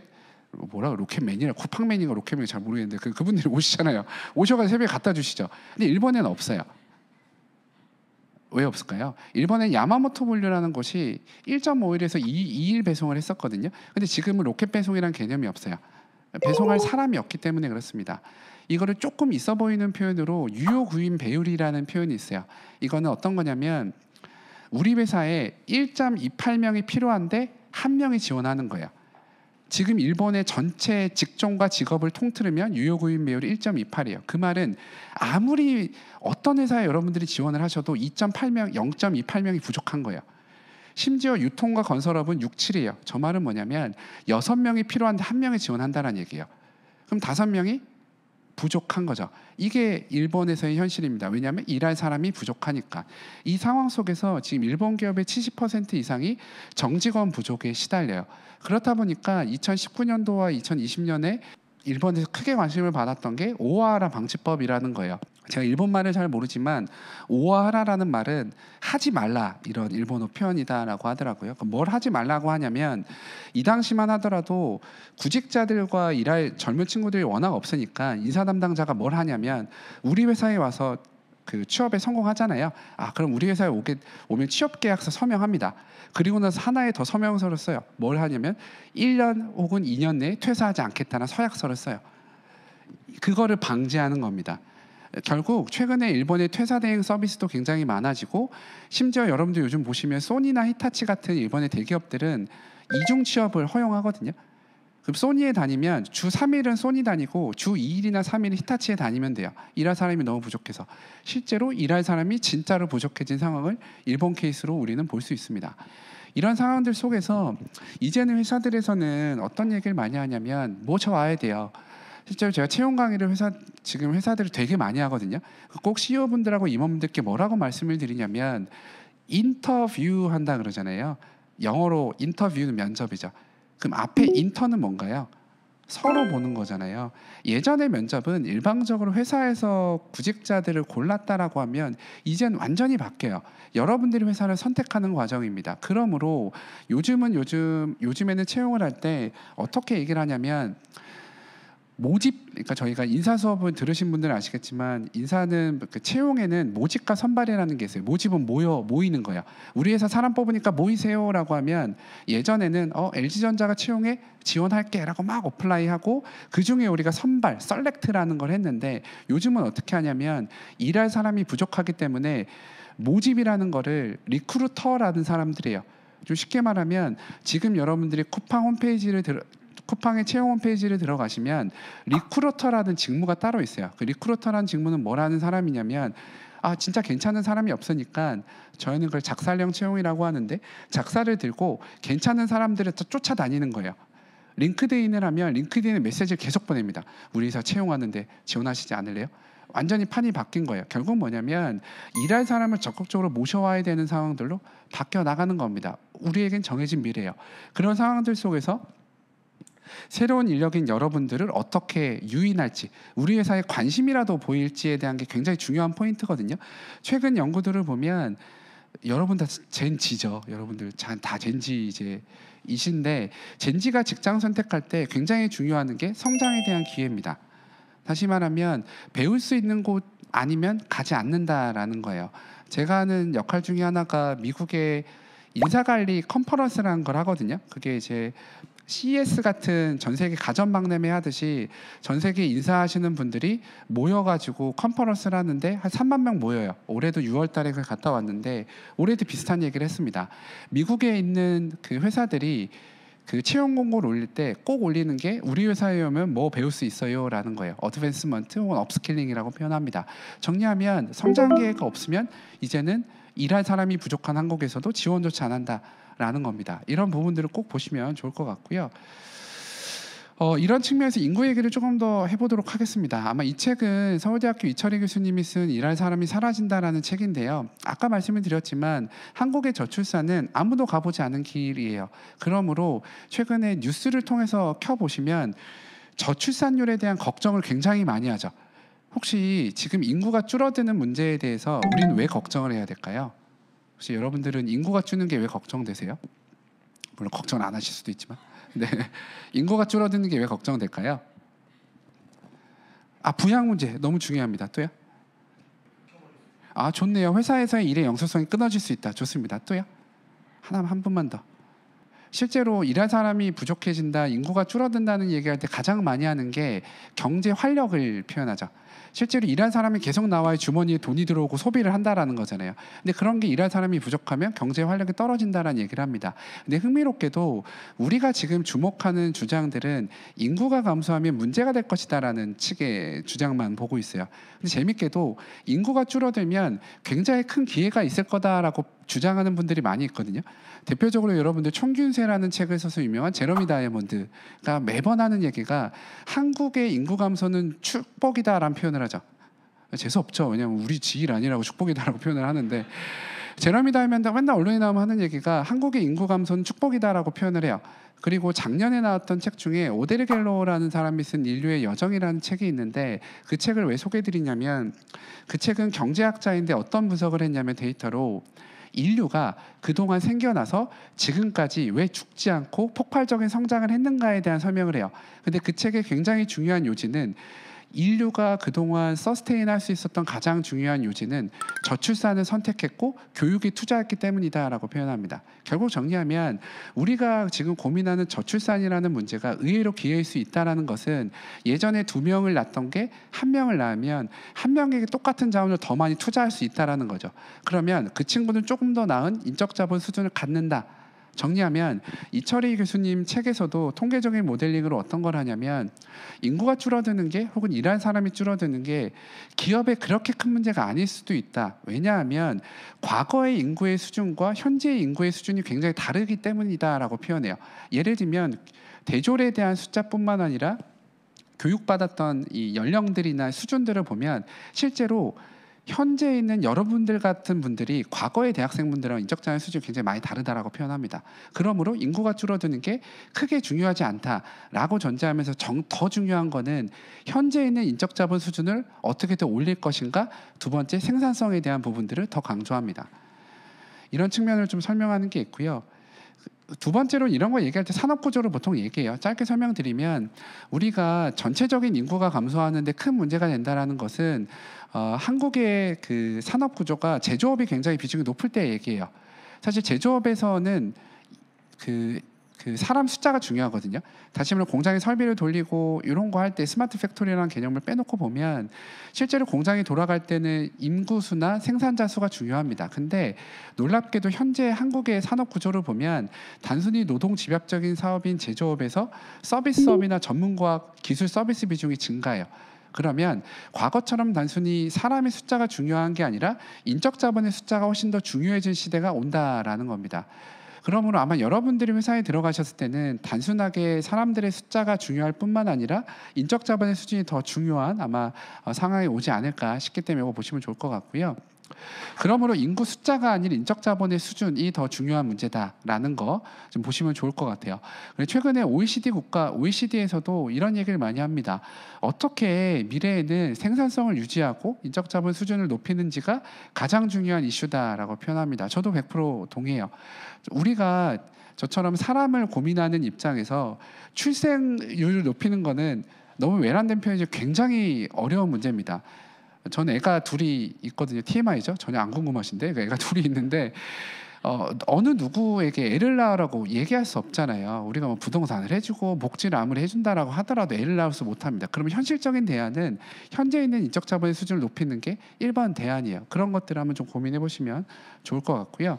뭐라 로켓맨이라 쿠팡맨인가 로켓맨이 잘 모르겠는데 그 그분들이 오시잖아요. 오셔가지고 새벽에 갖다 주시죠. 근데 일본에는 없어요. 왜 없을까요? 일본의 야마모토 분류라는 것이 1.5일에서 2, 일 배송을 했었거든요. 근데 지금은 로켓 배송이란 개념이 없어요. 배송할 사람이 없기 때문에 그렇습니다. 이거를 조금 있어 보이는 표현으로 유효 구인 배율이라는 표현이 있어요. 이거는 어떤 거냐면 우리 회사에 1.28명이 필요한데 한 명이 지원하는 거예요. 지금 일본의 전체 직종과 직업을 통틀으면 유효구인 비율이 1.28이에요. 그 말은 아무리 어떤 회사에 여러분들이 지원을 하셔도 2.8명, 0.28명이 부족한 거예요. 심지어 유통과 건설업은 6, 7이에요. 저 말은 뭐냐면 6명이 필요한데 1명이 지원한다는 얘기예요. 그럼 5명이 부족한 거죠. 이게 일본에서의 현실입니다. 왜냐하면 일할 사람이 부족하니까. 이 상황 속에서 지금 일본 기업의 70% 이상이 정직원 부족에 시달려요. 그렇다 보니까 2019년도와 2020년에 일본에서 크게 관심을 받았던 게 오하라 방지법이라는 거예요. 제가 일본 말을 잘 모르지만 오하라라는 말은 하지 말라 이런 일본어 표현이다라고 하더라고요. 그러니까 뭘 하지 말라고 하냐면 이 당시만 하더라도 구직자들과 일할 젊은 친구들이 워낙 없으니까 인사 담당자가 뭘 하냐면 우리 회사에 와서 그 취업에 성공하잖아요. 아 그럼 우리 회사에 오게 오면 취업 계약서 서명합니다. 그리고 나서 하나의 더 서명서를 써요. 뭘 하냐면 1년 혹은 2년 내에 퇴사하지 않겠다는 서약서를 써요. 그거를 방지하는 겁니다. 결국 최근에 일본의 퇴사 대행 서비스도 굉장히 많아지고 심지어 여러분들 요즘 보시면 소니나 히타치 같은 일본의 대기업들은 이중 취업을 허용하거든요. 그럼 소니에 다니면 주 3일은 소니 다니고 주 2일이나 3일은 히타치에 다니면 돼요. 일할 사람이 너무 부족해서 실제로 일할 사람이 진짜로 부족해진 상황을 일본 케이스로 우리는 볼 수 있습니다. 이런 상황들 속에서 이제는 회사들에서는 어떤 얘기를 많이 하냐면 모셔와야 돼요. 실제로 제가 채용 강의를 회사 지금 회사들을 되게 많이 하거든요. 꼭 CEO분들하고 임원분들께 뭐라고 말씀을 드리냐면 인터뷰 한다 그러잖아요. 영어로 인터뷰는 면접이죠. 그럼 앞에 인턴은 뭔가요? 서로 보는 거잖아요. 예전의 면접은 일방적으로 회사에서 구직자들을 골랐다라고 하면 이젠 완전히 바뀌어요. 여러분들이 회사를 선택하는 과정입니다. 그러므로 요즘은 요즘 요즘에는 채용을 할 때 어떻게 얘기를 하냐면 모집 그러니까 저희가 인사 수업을 들으신 분들은 아시겠지만 인사는 그 채용에는 모집과 선발이라는 게 있어요. 모집은 모여 모이는 거야. 우리 회사 사람 뽑으니까 모이세요라고 하면 예전에는 어 LG 전자가 채용에 지원할게라고 막 어플라이하고 그 중에 우리가 선발 셀렉트라는 걸 했는데 요즘은 어떻게 하냐면 일할 사람이 부족하기 때문에 모집이라는 거를 리크루터라는 사람들이에요. 좀 쉽게 말하면 지금 여러분들이 쿠팡 홈페이지를 들어, 쿠팡의 채용 홈페이지를 들어가시면 리크루터라는 직무가 따로 있어요. 그 리크루터라는 직무는 뭘하는 사람이냐면 아 진짜 괜찮은 사람이 없으니까 저희는 그걸 작살령 채용이라고 하는데 작사를 들고 괜찮은 사람들을 쫓아다니는 거예요. 링크드인을 하면 링크드인에 메시지를 계속 보냅니다. 우리 회사 채용하는데 지원하시지 않을래요? 완전히 판이 바뀐 거예요. 결국 뭐냐면 일할 사람을 적극적으로 모셔와야 되는 상황들로 바뀌어 나가는 겁니다. 우리에겐 정해진 미래예요. 그런 상황들 속에서 새로운 인력인 여러분들을 어떻게 유인할지, 우리 회사에 관심이라도 보일지에 대한 게 굉장히 중요한 포인트거든요. 최근 연구들을 보면 여러분 다 젠지죠. 여러분들 다 젠지 이제 이신데 젠지가 직장 선택할 때 굉장히 중요한 게 성장에 대한 기회입니다. 다시 말하면 배울 수 있는 곳 아니면 가지 않는다라는 거예요. 제가 하는 역할 중에 하나가 미국의 인사관리 컨퍼런스라는 걸 하거든요. 그게 이제 CES 같은 전 세계 가전 박람회 하듯이 전 세계 인사하시는 분들이 모여가지고 컨퍼런스를 하는데 한 3만 명 모여요. 올해도 6월달에 갔다 왔는데 올해도 비슷한 얘기를 했습니다. 미국에 있는 그 회사들이 그 채용 공고를 올릴 때 꼭 올리는 게 우리 회사에 오면 뭐 배울 수 있어요라는 거예요. 어드밴스먼트 혹은 업스킬링이라고 표현합니다. 정리하면 성장 계획가 없으면 이제는 일할 사람이 부족한 한국에서도 지원조차 안 한다. 라는 겁니다. 이런 부분들을 꼭 보시면 좋을 것 같고요. 어, 이런 측면에서 인구 얘기를 조금 더 해보도록 하겠습니다. 아마 이 책은 서울대학교 이철희 교수님이 쓴 일할 사람이 사라진다라는 책인데요. 아까 말씀을 드렸지만 한국의 저출산은 아무도 가보지 않은 길이에요. 그러므로 최근에 뉴스를 통해서 켜보시면 저출산율에 대한 걱정을 굉장히 많이 하죠. 혹시 지금 인구가 줄어드는 문제에 대해서 우리는 왜 걱정을 해야 될까요? 혹시 여러분들은 인구가 줄는 게 왜 걱정되세요? 물론 걱정 안 하실 수도 있지만, 네, 인구가 줄어드는 게 왜 걱정될까요? 아 분양 문제 너무 중요합니다. 또요? 아 좋네요. 회사에서의 일의 영속성이 끊어질 수 있다. 좋습니다. 또요? 하나 한 분만 더. 실제로 일할 사람이 부족해진다, 인구가 줄어든다는 얘기할 때 가장 많이 하는 게 경제 활력을 표현하죠. 실제로 일한 사람이 계속 나와야 주머니에 돈이 들어오고 소비를 한다라는 거잖아요. 근데 그런 게일한 사람이 부족하면 경제 활력이 떨어진다라는 얘기를 합니다. 근데 흥미롭게도 우리가 지금 주목하는 주장들은 인구가 감소하면 문제가 될 것이다라는 측의 주장만 보고 있어요. 근데 재밌게도 인구가 줄어들면 굉장히 큰 기회가 있을 거다라고 주장하는 분들이 많이 있거든요. 대표적으로 여러분들 총균세라는 책을 써서 유명한 제러미 다이아몬드가 매번 하는 얘기가 한국의 인구 감소는 축복이다라는 표현을 하죠. 재수 없죠. 왜냐하면 우리 지일 아니라고 축복이다라고 표현을 하는데 제러미 다이아몬드가 맨날 언론에 나오면 하는 얘기가 한국의 인구 감소는 축복이다라고 표현을 해요. 그리고 작년에 나왔던 책 중에 오데르 갤로라는 사람이 쓴 인류의 여정이라는 책이 있는데 그 책을 왜 소개드리냐면 그 책은 경제학자인데 어떤 분석을 했냐면 데이터로 인류가 그동안 생겨나서 지금까지 왜 죽지 않고 폭발적인 성장을 했는가에 대한 설명을 해요. 근데 그 책의 굉장히 중요한 요지는 인류가 그동안 서스테인 할 수 있었던 가장 중요한 요지는 저출산을 선택했고 교육에 투자했기 때문이다라고 표현합니다. 결국 정리하면 우리가 지금 고민하는 저출산이라는 문제가 의외로 기회일 수있다는 것은 예전에 두 명을 낳던 게 한 명을 낳으면 한 명에게 똑같은 자원을 더 많이 투자할 수 있다라는 거죠. 그러면 그 친구는 조금 더 나은 인적 자본 수준을 갖는다. 정리하면 이철희 교수님 책에서도 통계적인 모델링으로 어떤 걸 하냐면 인구가 줄어드는 게 혹은 일한 사람이 줄어드는 게 기업에 그렇게 큰 문제가 아닐 수도 있다. 왜냐하면 과거의 인구의 수준과 현재의 인구의 수준이 굉장히 다르기 때문이다라고 표현해요. 예를 들면 대졸에 대한 숫자뿐만 아니라 교육받았던 이 연령들이나 수준들을 보면 실제로 현재 있는 여러분들 같은 분들이 과거의 대학생분들은 인적 자원 수준이 굉장히 많이 다르다라고 표현합니다. 그러므로 인구가 줄어드는 게 크게 중요하지 않다라고 전제하면서 정, 더 중요한 거는 현재 있는 인적 자본 수준을 어떻게 더 올릴 것인가 두 번째 생산성에 대한 부분들을 더 강조합니다. 이런 측면을 좀 설명하는 게 있고요. 두 번째로 이런 거 얘기할 때 산업 구조를 보통 얘기해요. 짧게 설명드리면 우리가 전체적인 인구가 감소하는데 큰 문제가 된다라는 것은 어, 한국의 그 산업 구조가 제조업이 굉장히 비중이 높을 때얘기해요 사실 제조업에서는 그그 사람 숫자가 중요하거든요. 다시 말해 공장의 설비를 돌리고 이런 거 할 때 스마트 팩토리라는 개념을 빼놓고 보면 실제로 공장이 돌아갈 때는 인구 수나 생산자 수가 중요합니다. 근데 놀랍게도 현재 한국의 산업 구조를 보면 단순히 노동 집약적인 사업인 제조업에서 서비스업이나 전문과학 기술 서비스 비중이 증가해요. 그러면 과거처럼 단순히 사람의 숫자가 중요한 게 아니라 인적 자본의 숫자가 훨씬 더 중요해진 시대가 온다라는 겁니다. 그러므로 아마 여러분들이 회사에 들어가셨을 때는 단순하게 사람들의 숫자가 중요할 뿐만 아니라 인적 자본의 수준이 더 중요한 아마 어, 상황에 오지 않을까 싶기 때문에 이거 보시면 좋을 것 같고요. 그러므로 인구 숫자가 아닌 인적 자본의 수준이 더 중요한 문제다라는 거 좀 보시면 좋을 것 같아요. 최근에 OECD 국가 OECD에서도 이런 얘기를 많이 합니다. 어떻게 미래에는 생산성을 유지하고 인적 자본 수준을 높이는지가 가장 중요한 이슈다라고 표현합니다. 저도 100% 동의해요. 우리가 저처럼 사람을 고민하는 입장에서 출생률을 높이는 거는 너무 외란된 표현이 굉장히 어려운 문제입니다. 저는 애가 둘이 있거든요. TMI죠. 전혀 안 궁금하신데 그 애가 둘이 있는데 어, 어느 누구에게 애를 낳으라고 얘기할 수 없잖아요. 우리가 뭐 부동산을 해주고 복지를 아무리 해준다라고 하더라도 애를 낳을수 못합니다. 그러면 현실적인 대안은 현재 있는 인적 자본의 수준을 높이는 게 1번 대안이에요. 그런 것들 한번 좀 고민해 보시면 좋을 것 같고요.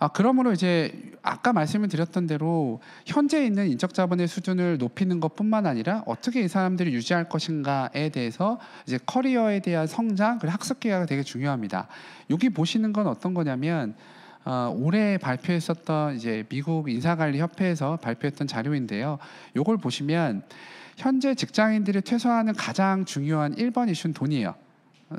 아, 그러므로 이제 아까 말씀을 드렸던 대로 현재 있는 인적 자본의 수준을 높이는 것뿐만 아니라 어떻게 이사람들을 유지할 것인가에 대해서 이제 커리어에 대한 성장 그리고 학습 기회가 되게 중요합니다. 여기 보시는 건 어떤 거냐면 어, 올해 발표했었던 이제 미국 인사관리협회에서 발표했던 자료인데요. 이걸 보시면 현재 직장인들이 최소하는 가장 중요한 1번 이슈는 돈이에요. 어,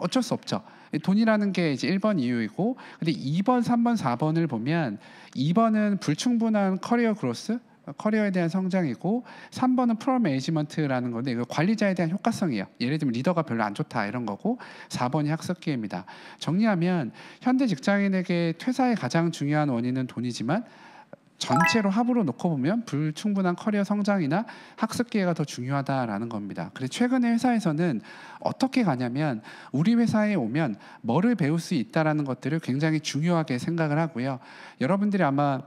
어쩔 수 없죠. 돈이라는 게 이제 1번 이유이고 근데 2번, 3번, 4번을 보면 2번은 불충분한 커리어 그로스 커리어에 대한 성장이고 3번은 프로 매니지먼트라는 건데 이거 관리자에 대한 효과성이에요. 예를 들면 리더가 별로 안 좋다 이런 거고 4번이 학습 기회입니다. 정리하면 현대 직장인에게 퇴사의 가장 중요한 원인은 돈이지만 전체로 합으로 놓고 보면 불충분한 커리어 성장이나 학습 기회가 더 중요하다라는 겁니다. 그래서 최근에 회사에서는 어떻게 가냐면 우리 회사에 오면 뭐를 배울 수 있다라는 것들을 굉장히 중요하게 생각을 하고요. 여러분들이 아마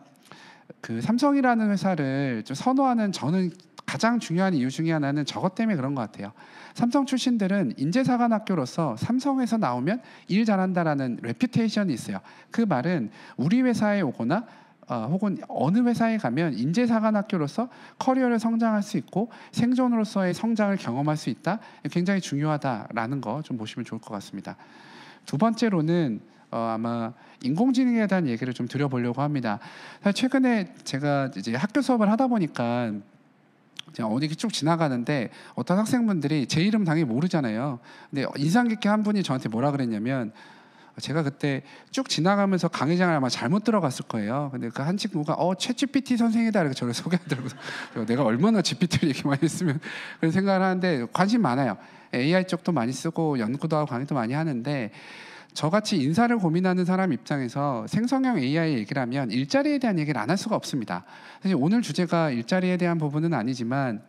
그 삼성이라는 회사를 좀 선호하는 저는 가장 중요한 이유 중에 하나는 저것 때문에 그런 것 같아요. 삼성 출신들은 인재사관학교로서 삼성에서 나오면 일 잘한다라는 레퓨테이션이 있어요. 그 말은 우리 회사에 오거나 어, 혹은 어느 회사에 가면 인재사관학교로서 커리어를 성장할 수 있고 생존으로서의 성장을 경험할 수 있다 굉장히 중요하다라는 거 좀 보시면 좋을 것 같습니다. 두 번째로는 어, 아마 인공지능에 대한 얘기를 좀 드려보려고 합니다. 사실 최근에 제가 이제 학교 수업을 하다 보니까 그냥 어디 쭉 지나가는데 어떤 학생분들이 제 이름 당연히 모르잖아요. 근데 인상 깊게 한 분이 저한테 뭐라 그랬냐면 아, 제가 그때 쭉 지나가면서 강의장을 아마 잘못 들어갔을 거예요. 근데 그 한 친구가 어, 채찌PT 선생이다 이렇게 저를 소개하더라고요. 내가 얼마나 GPT를 얘기 많이 했으면 그런 생각을 하는데 관심 많아요. AI 쪽도 많이 쓰고 연구도 하고 강의도 많이 하는데 저같이 인사를 고민하는 사람 입장에서 생성형 AI 얘기를 하면 일자리에 대한 얘기를 안 할 수가 없습니다. 사실 오늘 주제가 일자리에 대한 부분은 아니지만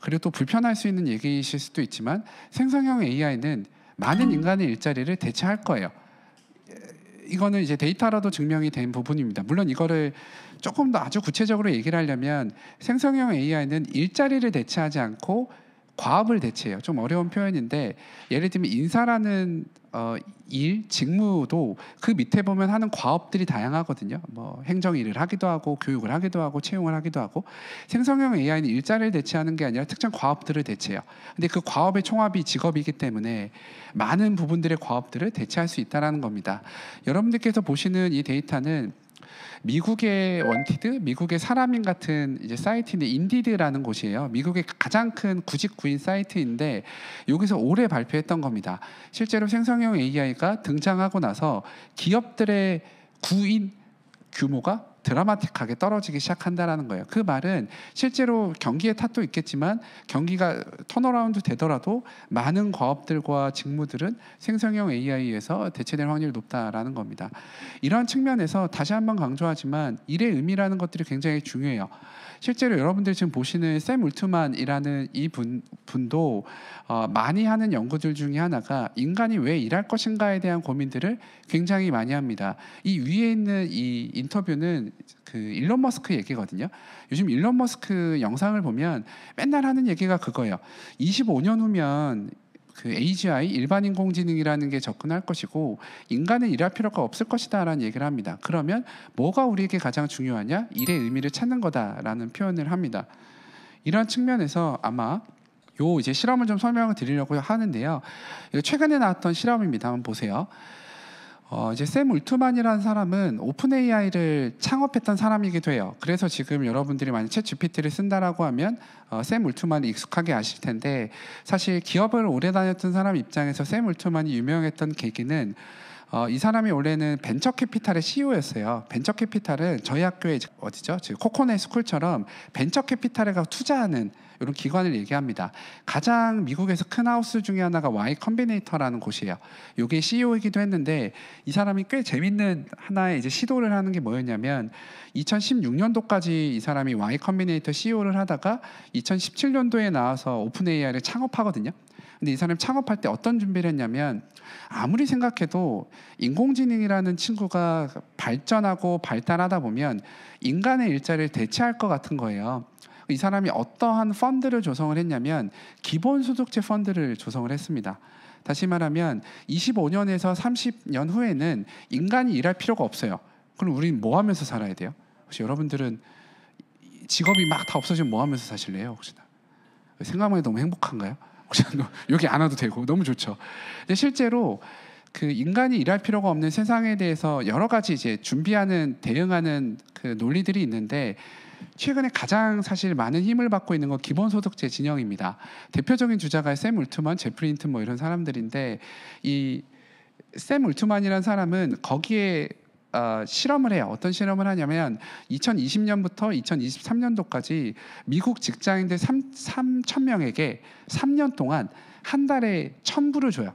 그래도 불편할 수 있는 얘기이실 수도 있지만 생성형 AI는 많은 인간의 일자리를 대체할 거예요. 이거는 이제 데이터라도 증명이 된 부분입니다. 물론 이거를 조금 더 아주 구체적으로 얘기를 하려면 생성형 AI는 일자리를 대체하지 않고 과업을 대체해요. 좀 어려운 표현인데 예를 들면 인사라는 어, 일, 직무도 그 밑에 보면 하는 과업들이 다양하거든요. 뭐 행정 일을 하기도 하고 교육을 하기도 하고 채용을 하기도 하고 생성형 AI는 일자리를 대체하는 게 아니라 특정 과업들을 대체해요. 근데 그 과업의 총합이 직업이기 때문에 많은 부분들의 과업들을 대체할 수 있다라는 겁니다. 여러분들께서 보시는 이 데이터는 미국의 원티드, 미국의 사람인 같은 이제 사이트인데 인디드라는 곳이에요. 미국의 가장 큰 구직 구인 사이트인데 여기서 올해 발표했던 겁니다. 실제로 생성형 AI가 등장하고 나서 기업들의 구인 규모가 드라마틱하게 떨어지기 시작한다라는 거예요. 그 말은 실제로 경기의 탓도 있겠지만 경기가 턴어라운드 되더라도 많은 과업들과 직무들은 생성형 AI에서 대체될 확률이 높다라는 겁니다. 이런 측면에서 다시 한번 강조하지만 일의 의미라는 것들이 굉장히 중요해요. 실제로 여러분들 지금 보시는 샘 울트만이라는 이 분, 분도 어, 많이 하는 연구들 중에 하나가 인간이 왜 일할 것인가에 대한 고민들을 굉장히 많이 합니다. 이 위에 있는 이 인터뷰는 그 일론 머스크 얘기거든요. 요즘 일론 머스크 영상을 보면 맨날 하는 얘기가 그거예요. 25년 후면 그 AGI 일반 인공지능이라는 게 접근할 것이고 인간은 일할 필요가 없을 것이다라는 얘기를 합니다. 그러면 뭐가 우리에게 가장 중요하냐? 일의 의미를 찾는 거다라는 표현을 합니다. 이런 측면에서 아마 요 이제 실험을 좀 설명을 드리려고 하는데요. 최근에 나왔던 실험입니다. 한번 보세요. 어, 이제 샘 울트만이라는 사람은 오픈 AI를 창업했던 사람이기도 해요. 그래서 지금 여러분들이 만약 챗 GPT를 쓴다라고 하면 어, 샘 울트만이 익숙하게 아실 텐데 사실 기업을 오래 다녔던 사람 입장에서 샘 울트만이 유명했던 계기는 어, 이 사람이 원래는 벤처 캐피탈의 CEO였어요. 벤처 캐피탈은 저희 학교의 어디죠? 코코넷 스쿨처럼 벤처 캐피탈에 가 투자하는 이런 기관을 얘기합니다. 가장 미국에서 큰 하우스 중에 하나가 Y 컴비네이터라는 곳이에요. 이게 CEO이기도 했는데 이 사람이 꽤 재밌는 하나의 이제 시도를 하는 게 뭐였냐면 2016년도까지 이 사람이 Y 컴비네이터 CEO를 하다가 2017년도에 나와서 오픈 AI를 창업하거든요. 근데 이 사람이 창업할 때 어떤 준비를 했냐면 아무리 생각해도 인공지능이라는 친구가 발전하고 발달하다 보면 인간의 일자리를 대체할 것 같은 거예요. 이 사람이 어떠한 펀드를 조성을 했냐면 기본 소득제 펀드를 조성을 했습니다. 다시 말하면 25년에서 30년 후에는 인간이 일할 필요가 없어요. 그럼 우린 뭐 하면서 살아야 돼요? 혹시 여러분들은 직업이 막 다 없어지면 뭐 하면서 사실래요, 혹시나? 생각만 해도 너무 행복한가요? 여기 안 와도 되고 너무 좋죠. 근데 실제로 그 인간이 일할 필요가 없는 세상에 대해서 여러 가지 이제 준비하는 대응하는 그 논리들이 있는데 최근에 가장 사실 많은 힘을 받고 있는 건 기본소득제 진영입니다. 대표적인 주자가 샘 울트만, 제프린트뭐 이런 사람들인데 이 샘 울트만이라는 사람은 거기에 어, 실험을 해요. 어떤 실험을 하냐면 2020년부터 2023년도까지 미국 직장인들 3, 3천 명에게 3년 동안 한 달에 천불을 줘요.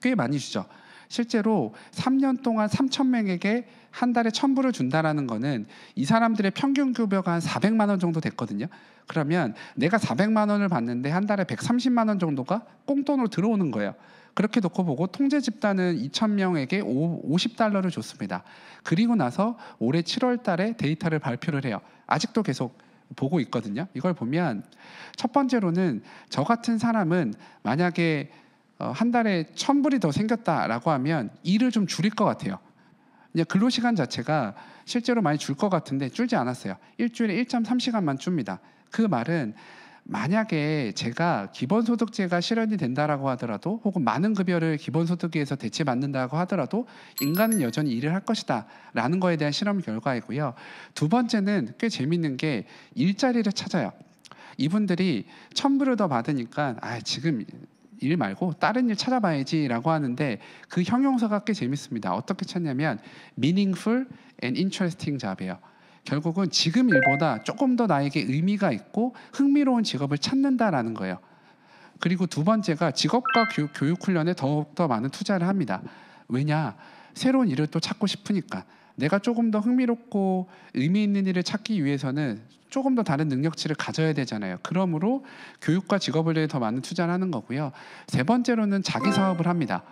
꽤 많이 주죠. 실제로 3년 동안 3천 명에게 한 달에 천불을 준다라는 거는 이 사람들의 평균 급여가 한 400만 원 정도 됐거든요. 그러면 내가 400만 원을 받는데 한 달에 130만 원 정도가 꽁돈으로 들어오는 거예요. 그렇게 놓고 보고 통제 집단은 2,000명에게 50달러를 줬습니다. 그리고 나서 올해 7월 달에 데이터를 발표를 해요. 아직도 계속 보고 있거든요. 이걸 보면 첫 번째로는 저 같은 사람은 만약에 어, 한 달에 천불이 더 생겼다라고 하면 일을 좀 줄일 것 같아요. 근로 시간 자체가 실제로 많이 줄 것 같은데 줄지 않았어요. 일주일에 1.3시간만 줍니다. 그 말은 만약에 제가 기본소득제가 실현이 된다라고 하더라도 혹은 많은 급여를 기본소득에서 대체받는다고 하더라도 인간은 여전히 일을 할 것이다 라는 거에 대한 실험 결과이고요. 두 번째는 꽤 재밌는 게 일자리를 찾아요. 이분들이 첨부를 더 받으니까 아 지금 일 말고 다른 일 찾아봐야지라고 하는데 그 형용사가 꽤 재밌습니다. 어떻게 찾냐면 meaningful and interesting job이에요. 결국은 지금 일보다 조금 더 나에게 의미가 있고 흥미로운 직업을 찾는다라는 거예요. 그리고 두 번째가 직업과 교, 육 교육 훈련에 더욱더 많은 투자를 합니다. 왜냐? 새로운 일을 또 찾고 싶으니까 내가 조금 더 흥미롭고 의미 있는 일을 찾기 위해서는 조금 더 다른 능력치를 가져야 되잖아요. 그러므로 교육과 직업을 위해 더 많은 투자를 하는 거고요. 세 번째로는 자기 사업을 합니다.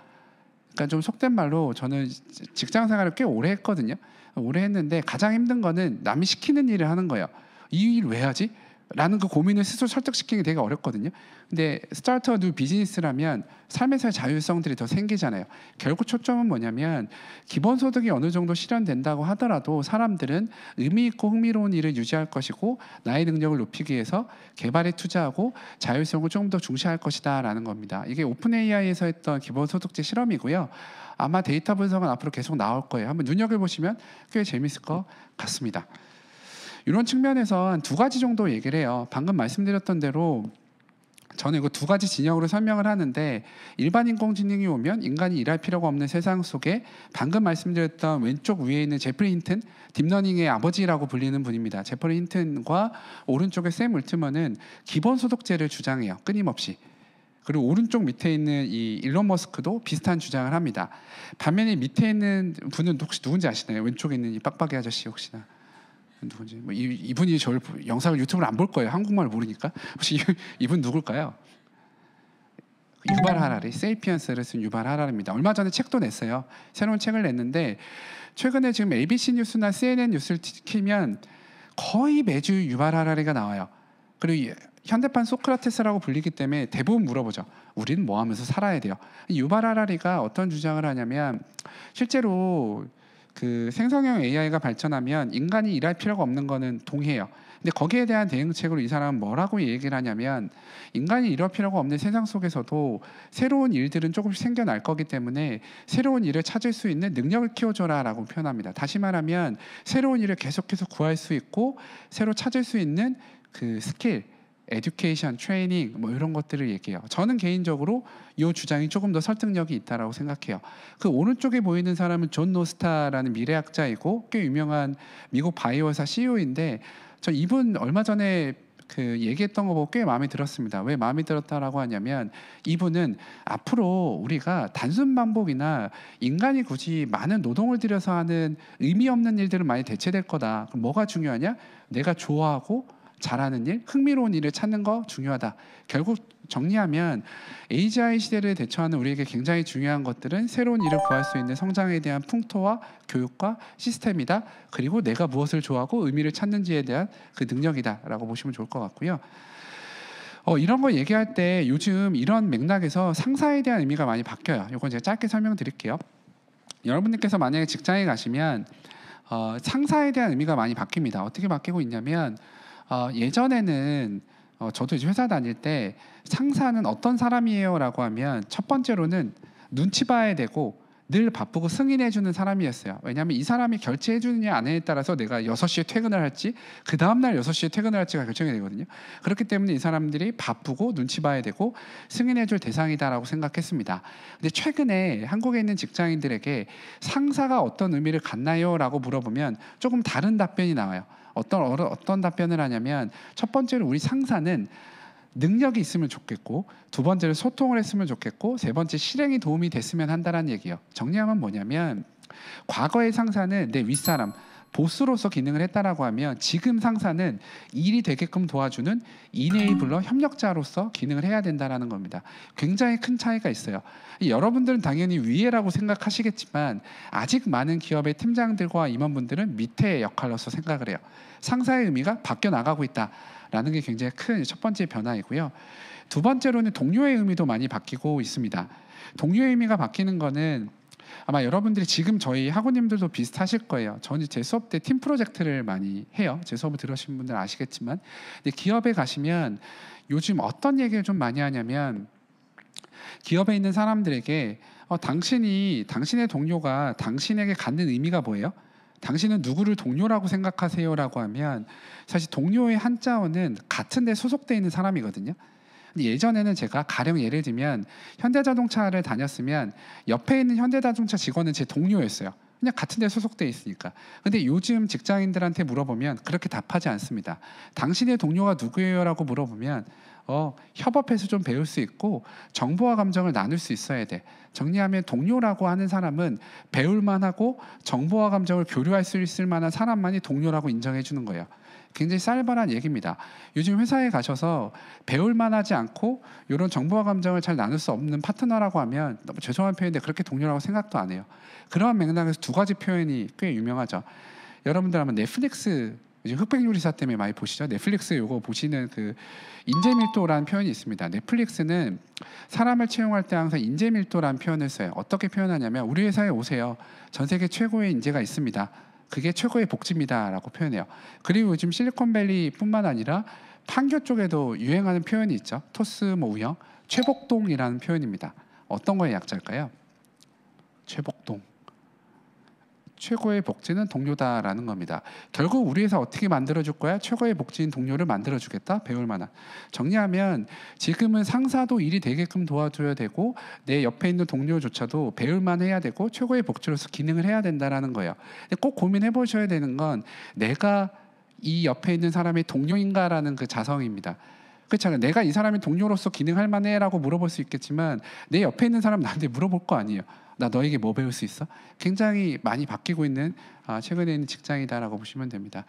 그러니까 좀 속된 말로 저는 직장 생활을 꽤 오래 했거든요. 오래 했는데 가장 힘든 거는 남이 시키는 일을 하는 거예요. 이일왜 하지? 라는 그 고민을 스스로 설득시키기 되게 어렵거든요. 근데 스타트업 뉴 비즈니스라면 삶에서의 자율성들이 더 생기잖아요. 결국 초점은 뭐냐면 기본 소득이 어느 정도 실현된다고 하더라도 사람들은 의미 있고 흥미로운 일을 유지할 것이고 나의 능력을 높이기 위해서 개발에 투자하고 자율성을 조금 더 중시할 것이다라는 겁니다. 이게 오픈 AI에서 했던 기본 소득제 실험이고요. 아마 데이터 분석은 앞으로 계속 나올 거예요. 한번 눈여겨보시면 꽤 재밌을 것 같습니다. 이런 측면에서 한 두 가지 정도 얘기를 해요. 방금 말씀드렸던 대로 저는 이거 두 가지 진영으로 설명을 하는데 일반 인공지능이 오면 인간이 일할 필요가 없는 세상 속에 방금 말씀드렸던 왼쪽 위에 있는 제프리 힌튼 딥러닝의 아버지라고 불리는 분입니다. 제프리 힌튼과 오른쪽에 샘 울트먼은 기본소득제를 주장해요. 끊임없이 그리고 오른쪽 밑에 있는 이 일론 머스크도 비슷한 주장을 합니다. 반면에 밑에 있는 분은 혹시 누군지 아시나요? 왼쪽에 있는 이 빡빡이 아저씨 혹시나 누군지 뭐 이, 이분이 저를 영상을 유튜브를 안 볼 거예요. 한국말 모르니까 혹시 이, 분 누굴까요? 유발 하라리, 세이피언스를 쓴 유발 하라리입니다. 얼마 전에 책도 냈어요. 새로운 책을 냈는데 최근에 지금 ABC 뉴스나 CNN 뉴스를 키면 거의 매주 유발 하라리가 나와요. 그리고 현대판 소크라테스라고 불리기 때문에 대부분 물어보죠. 우리는 뭐 하면서 살아야 돼요. 유발하라리가 어떤 주장을 하냐면 실제로 그 생성형 AI가 발전하면 인간이 일할 필요가 없는 거는 동의해요. 근데 거기에 대한 대응책으로 이 사람은 뭐라고 얘기를 하냐면 인간이 일할 필요가 없는 세상 속에서도 새로운 일들은 조금씩 생겨날 거기 때문에 새로운 일을 찾을 수 있는 능력을 키워줘라라고 표현합니다. 다시 말하면 새로운 일을 계속해서 구할 수 있고 새로 찾을 수 있는 그 스킬 에듀케이션, 트레이닝 뭐 이런 것들을 얘기해요. 저는 개인적으로 이 주장이 조금 더 설득력이 있다라고 생각해요. 그 오른쪽에 보이는 사람은 존 노스타라는 미래학자이고 꽤 유명한 미국 바이오사 CEO인데 저 이분 얼마 전에 그 얘기했던 거 보고 꽤 마음에 들었습니다. 왜 마음에 들었다라고 하냐면 이분은 앞으로 우리가 단순 반복이나 인간이 굳이 많은 노동을 들여서 하는 의미 없는 일들은 많이 대체될 거다. 그럼 뭐가 중요하냐? 내가 좋아하고 잘하는 일, 흥미로운 일을 찾는 거 중요하다. 결국 정리하면 AGI 시대를 대처하는 우리에게 굉장히 중요한 것들은 새로운 일을 구할 수 있는 성장에 대한 풍토와 교육과 시스템이다. 그리고 내가 무엇을 좋아하고 의미를 찾는지에 대한 그 능력이다라고 보시면 좋을 것 같고요. 어, 이런 거 얘기할 때 요즘 이런 맥락에서 상사에 대한 의미가 많이 바뀌어요. 이건 제가 짧게 설명드릴게요. 여러분들께서 만약에 직장에 가시면 어, 상사에 대한 의미가 많이 바뀝니다. 어떻게 바뀌고 있냐면 어, 예전에는 어, 저도 이제 회사 다닐 때 상사는 어떤 사람이에요라고 하면 첫 번째로는 눈치 봐야 되고 늘 바쁘고 승인해주는 사람이었어요. 왜냐하면 이 사람이 결제해주느냐 안 해에 따라서 내가 6시에 퇴근을 할지 그 다음날 6시에 퇴근을 할지가 결정이 되거든요. 그렇기 때문에 이 사람들이 바쁘고 눈치 봐야 되고 승인해줄 대상이다라고 생각했습니다. 근데 최근에 한국에 있는 직장인들에게 상사가 어떤 의미를 갖나요? 라고 물어보면 조금 다른 답변이 나와요. 어떤 어떤 답변을 하냐면 첫 번째로 우리 상사는 능력이 있으면 좋겠고 두 번째로 소통을 했으면 좋겠고 세 번째 실행이 도움이 됐으면 한다는 얘기예요. 정리하면 뭐냐면 과거의 상사는 내 윗사람 보스로서 기능을 했다라고 하면 지금 상사는 일이 되게끔 도와주는 이네이블러 협력자로서 기능을 해야 된다라는 겁니다. 굉장히 큰 차이가 있어요. 여러분들은 당연히 위에라고 생각하시겠지만 아직 많은 기업의 팀장들과 임원분들은 밑에 역할로서 생각을 해요. 상사의 의미가 바뀌어 나가고 있다라는 게 굉장히 큰 첫 번째 변화이고요. 두 번째로는 동료의 의미도 많이 바뀌고 있습니다. 동료의 의미가 바뀌는 거는 아마 여러분들이 지금 저희 학우님들도 비슷하실 거예요. 저는 제 수업 때 팀 프로젝트를 많이 해요. 제 수업을 들으신 분들 아시겠지만, 근데 기업에 가시면 요즘 어떤 얘기를 좀 많이 하냐면 기업에 있는 사람들에게 어, 당신이 당신의 동료가 당신에게 갖는 의미가 뭐예요? 당신은 누구를 동료라고 생각하세요라고 하면 사실 동료의 한자어는 같은 데소속되어 있는 사람이거든요. 예전에는 제가 가령 예를 들면 현대자동차를 다녔으면 옆에 있는 현대자동차 직원은 제 동료였어요. 그냥 같은 데 소속돼 있으니까. 근데 요즘 직장인들한테 물어보면 그렇게 답하지 않습니다. 당신의 동료가 누구예요라고 물어보면 어, 협업해서 좀 배울 수 있고 정보와 감정을 나눌 수 있어야 돼. 정리하면 동료라고 하는 사람은 배울 만하고 정보와 감정을 교류할 수 있을 만한 사람만이 동료라고 인정해 주는 거예요. 굉장히 쌀벌한 얘기입니다. 요즘 회사에 가셔서 배울 만하지 않고 이런 정보와 감정을 잘 나눌 수 없는 파트너라고 하면 너무 죄송한 표현인데 그렇게 동료라고 생각도 안 해요. 그러한 맥락에서 두 가지 표현이 꽤 유명하죠. 여러분들 아마 넷플릭스 요즘 흑백 요리사 때문에 많이 보시죠. 넷플릭스 요거 보시는 그 인재밀도라는 표현이 있습니다. 넷플릭스는 사람을 채용할 때 항상 인재밀도라는 표현을 써요. 어떻게 표현하냐면 우리 회사에 오세요. 전 세계 최고의 인재가 있습니다. 그게 최고의 복지입니다라고 표현해요. 그리고 요즘 실리콘밸리뿐만 아니라 판교 쪽에도 유행하는 표현이 있죠. 토스 모우형 뭐 최복동이라는 표현입니다. 어떤 거의 약자일까요? 최복동. 최고의 복지는 동료다라는 겁니다. 결국 우리 에서 어떻게 만들어줄 거야? 최고의 복지인 동료를 만들어주겠다? 배울 만한. 정리하면 지금은 상사도 일이 되게끔 도와줘야 되고 내 옆에 있는 동료조차도 배울 만해야 되고 최고의 복지로서 기능을 해야 된다라는 거예요. 꼭 고민해 보셔야 되는 건 내가 이 옆에 있는 사람의 동료인가라는 그 자성입니다. 그렇잖아요. 내가 이 사람의 동료로서 기능할 만해라고 물어볼 수 있겠지만 내 옆에 있는 사람 나한테 물어볼 거 아니에요. 나 너에게 뭐 배울 수 있어? 굉장히 많이 바뀌고 있는 아, 최근에 있는 직장이다라고 보시면 됩니다.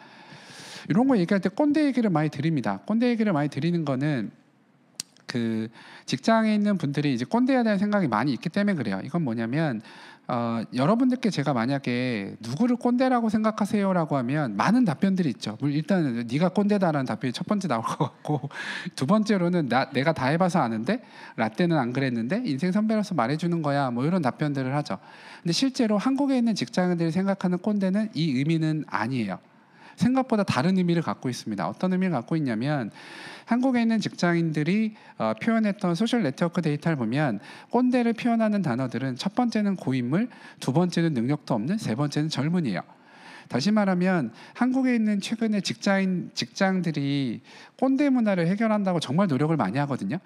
이런 거 얘기할 때 꼰대 얘기를 많이 드립니다. 꼰대 얘기를 많이 드리는 거는 그 직장에 있는 분들이 이제 꼰대에 대한 생각이 많이 있기 때문에 그래요. 이건 뭐냐면 어, 여러분들께 제가 만약에 누구를 꼰대라고 생각하세요라고 하면 많은 답변들이 있죠. 일단 네가 꼰대다라는 답변이 첫 번째 나올 것 같고 두 번째로는 나, 내가 다 해봐서 아는데 라떼는 안 그랬는데 인생 선배로서 말해주는 거야 뭐 이런 답변들을 하죠. 근데 실제로 한국에 있는 직장인들이 생각하는 꼰대는 이 의미는 아니에요. 생각보다 다른 의미를 갖고 있습니다. 어떤 의미를 갖고 있냐면 한국에 있는 직장인들이 어, 표현했던 소셜 네트워크 데이터를 보면 꼰대를 표현하는 단어들은 첫 번째는 고인물, 두 번째는 능력도 없는, 세 번째는 젊은이에요. 다시 말하면 한국에 있는 최근의 직장인 직장들이 꼰대 문화를 해결한다고 정말 노력을 많이 하거든요.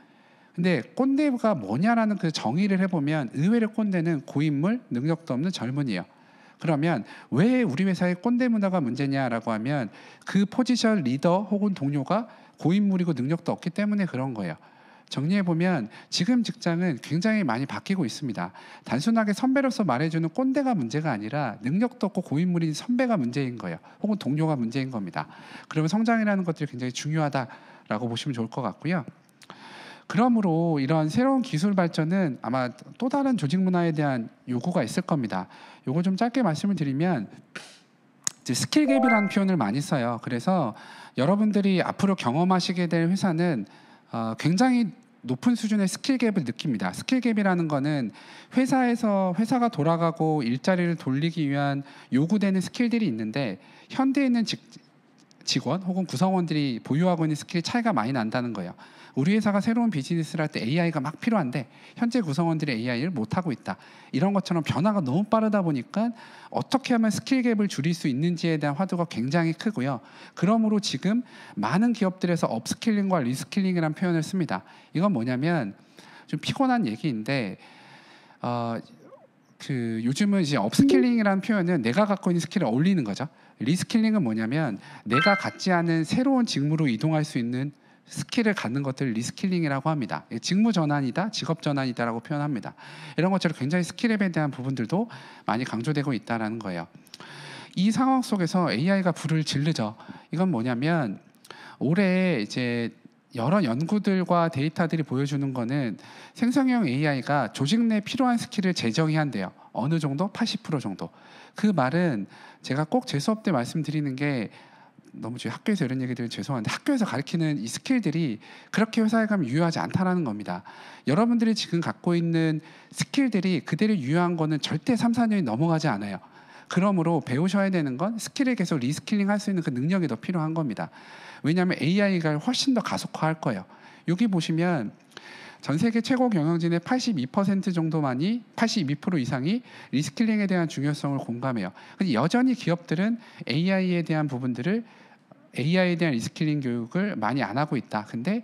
근데 꼰대가 뭐냐라는 그 정의를 해보면 의외로 꼰대는 고인물, 능력도 없는 젊은이에요. 그러면 왜 우리 회사의 꼰대 문화가 문제냐라고 하면 그 포지션 리더 혹은 동료가 고인물이고 능력도 없기 때문에 그런 거예요. 정리해 보면 지금 직장은 굉장히 많이 바뀌고 있습니다. 단순하게 선배로서 말해주는 꼰대가 문제가 아니라 능력도 없고 고인물인 선배가 문제인 거예요. 혹은 동료가 문제인 겁니다. 그러면 성장이라는 것들이 굉장히 중요하다라고 보시면 좋을 것 같고요. 그러므로 이런 새로운 기술 발전은 아마 또 다른 조직 문화에 대한 요구가 있을 겁니다. 요거 좀 짧게 말씀을 드리면 이제 스킬 갭이라는 표현을 많이 써요. 그래서 여러분들이 앞으로 경험하시게 될 회사는 어, 굉장히 높은 수준의 스킬 갭을 느낍니다. 스킬 갭이라는 거는 회사에서 회사가 돌아가고 일자리를 돌리기 위한 요구되는 스킬들이 있는데 현대에 있는 직, 직원 혹은 구성원들이 보유하고 있는 스킬이 차이가 많이 난다는 거예요. 우리 회사가 새로운 비즈니스를 할 때 AI가 막 필요한데 현재 구성원들이 AI를 못 하고 있다. 이런 것처럼 변화가 너무 빠르다 보니까 어떻게 하면 스킬 갭을 줄일 수 있는지에 대한 화두가 굉장히 크고요. 그러므로 지금 많은 기업들에서 업스킬링과 리스킬링이란 표현을 씁니다. 이건 뭐냐면 좀 피곤한 얘기인데 어, 그 요즘은 이제 업스킬링이라는 표현은 내가 갖고 있는 스킬을 올리는 거죠. 리스킬링은 뭐냐면 내가 갖지 않은 새로운 직무로 이동할 수 있는 스킬을 갖는 것들을 리스킬링이라고 합니다. 예, 직무 전환이다, 직업 전환이다라고 표현합니다. 이런 것처럼 굉장히 스킬랩에 대한 부분들도 많이 강조되고 있다라는 거예요. 이 상황 속에서 AI가 불을 질르죠. 이건 뭐냐면 올해 이제 여러 연구들과 데이터들이 보여주는 거는 생성형 AI가 조직 내 필요한 스킬을 재정의한대요. 어느 정도? 80% 정도. 그 말은 제가 꼭 제 수업 때 말씀드리는 게 너무 제 학교에서 이런 얘기 들으면 죄송한데 학교에서 가르치는 이 스킬들이 그렇게 회사에 가면 유효하지 않다라는 겁니다. 여러분들이 지금 갖고 있는 스킬들이 그대로 유효한 거는 절대 3, 4년이 넘어가지 않아요. 그러므로 배우셔야 되는 건 스킬을 계속 리스킬링 할 수 있는 그 능력이 더 필요한 겁니다. 왜냐하면 AI가 훨씬 더 가속화할 거예요. 여기 보시면 전 세계 최고 경영진의 82% 정도만이 82% 이상이 리스킬링에 대한 중요성을 공감해요. 근데 여전히 기업들은 AI에 대한 부분들을 AI에 대한 리스킬링 교육을 많이 안 하고 있다. 근데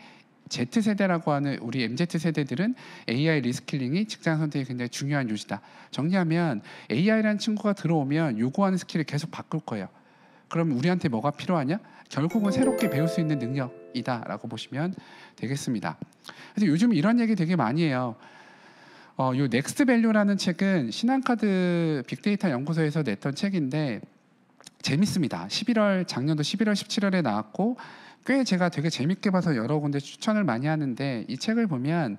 Z세대라고 하는 우리 MZ세대들은 AI 리스킬링이 직장 선택에 굉장히 중요한 요지다. 정리하면 AI라는 친구가 들어오면 요구하는 스킬을 계속 바꿀 거예요. 그럼 우리한테 뭐가 필요하냐? 결국은 새롭게 배울 수 있는 능력이다라고 보시면 되겠습니다. 그래서 요즘 이런 얘기 되게 많이 해요. 어, 요 넥스트 밸류라는 책은 신한카드 빅데이터 연구소에서 냈던 책인데 재밌습니다. 11월 작년도 11월 17일에 나왔고 꽤 제가 되게 재밌게 봐서 여러 군데 추천을 많이 하는데 이 책을 보면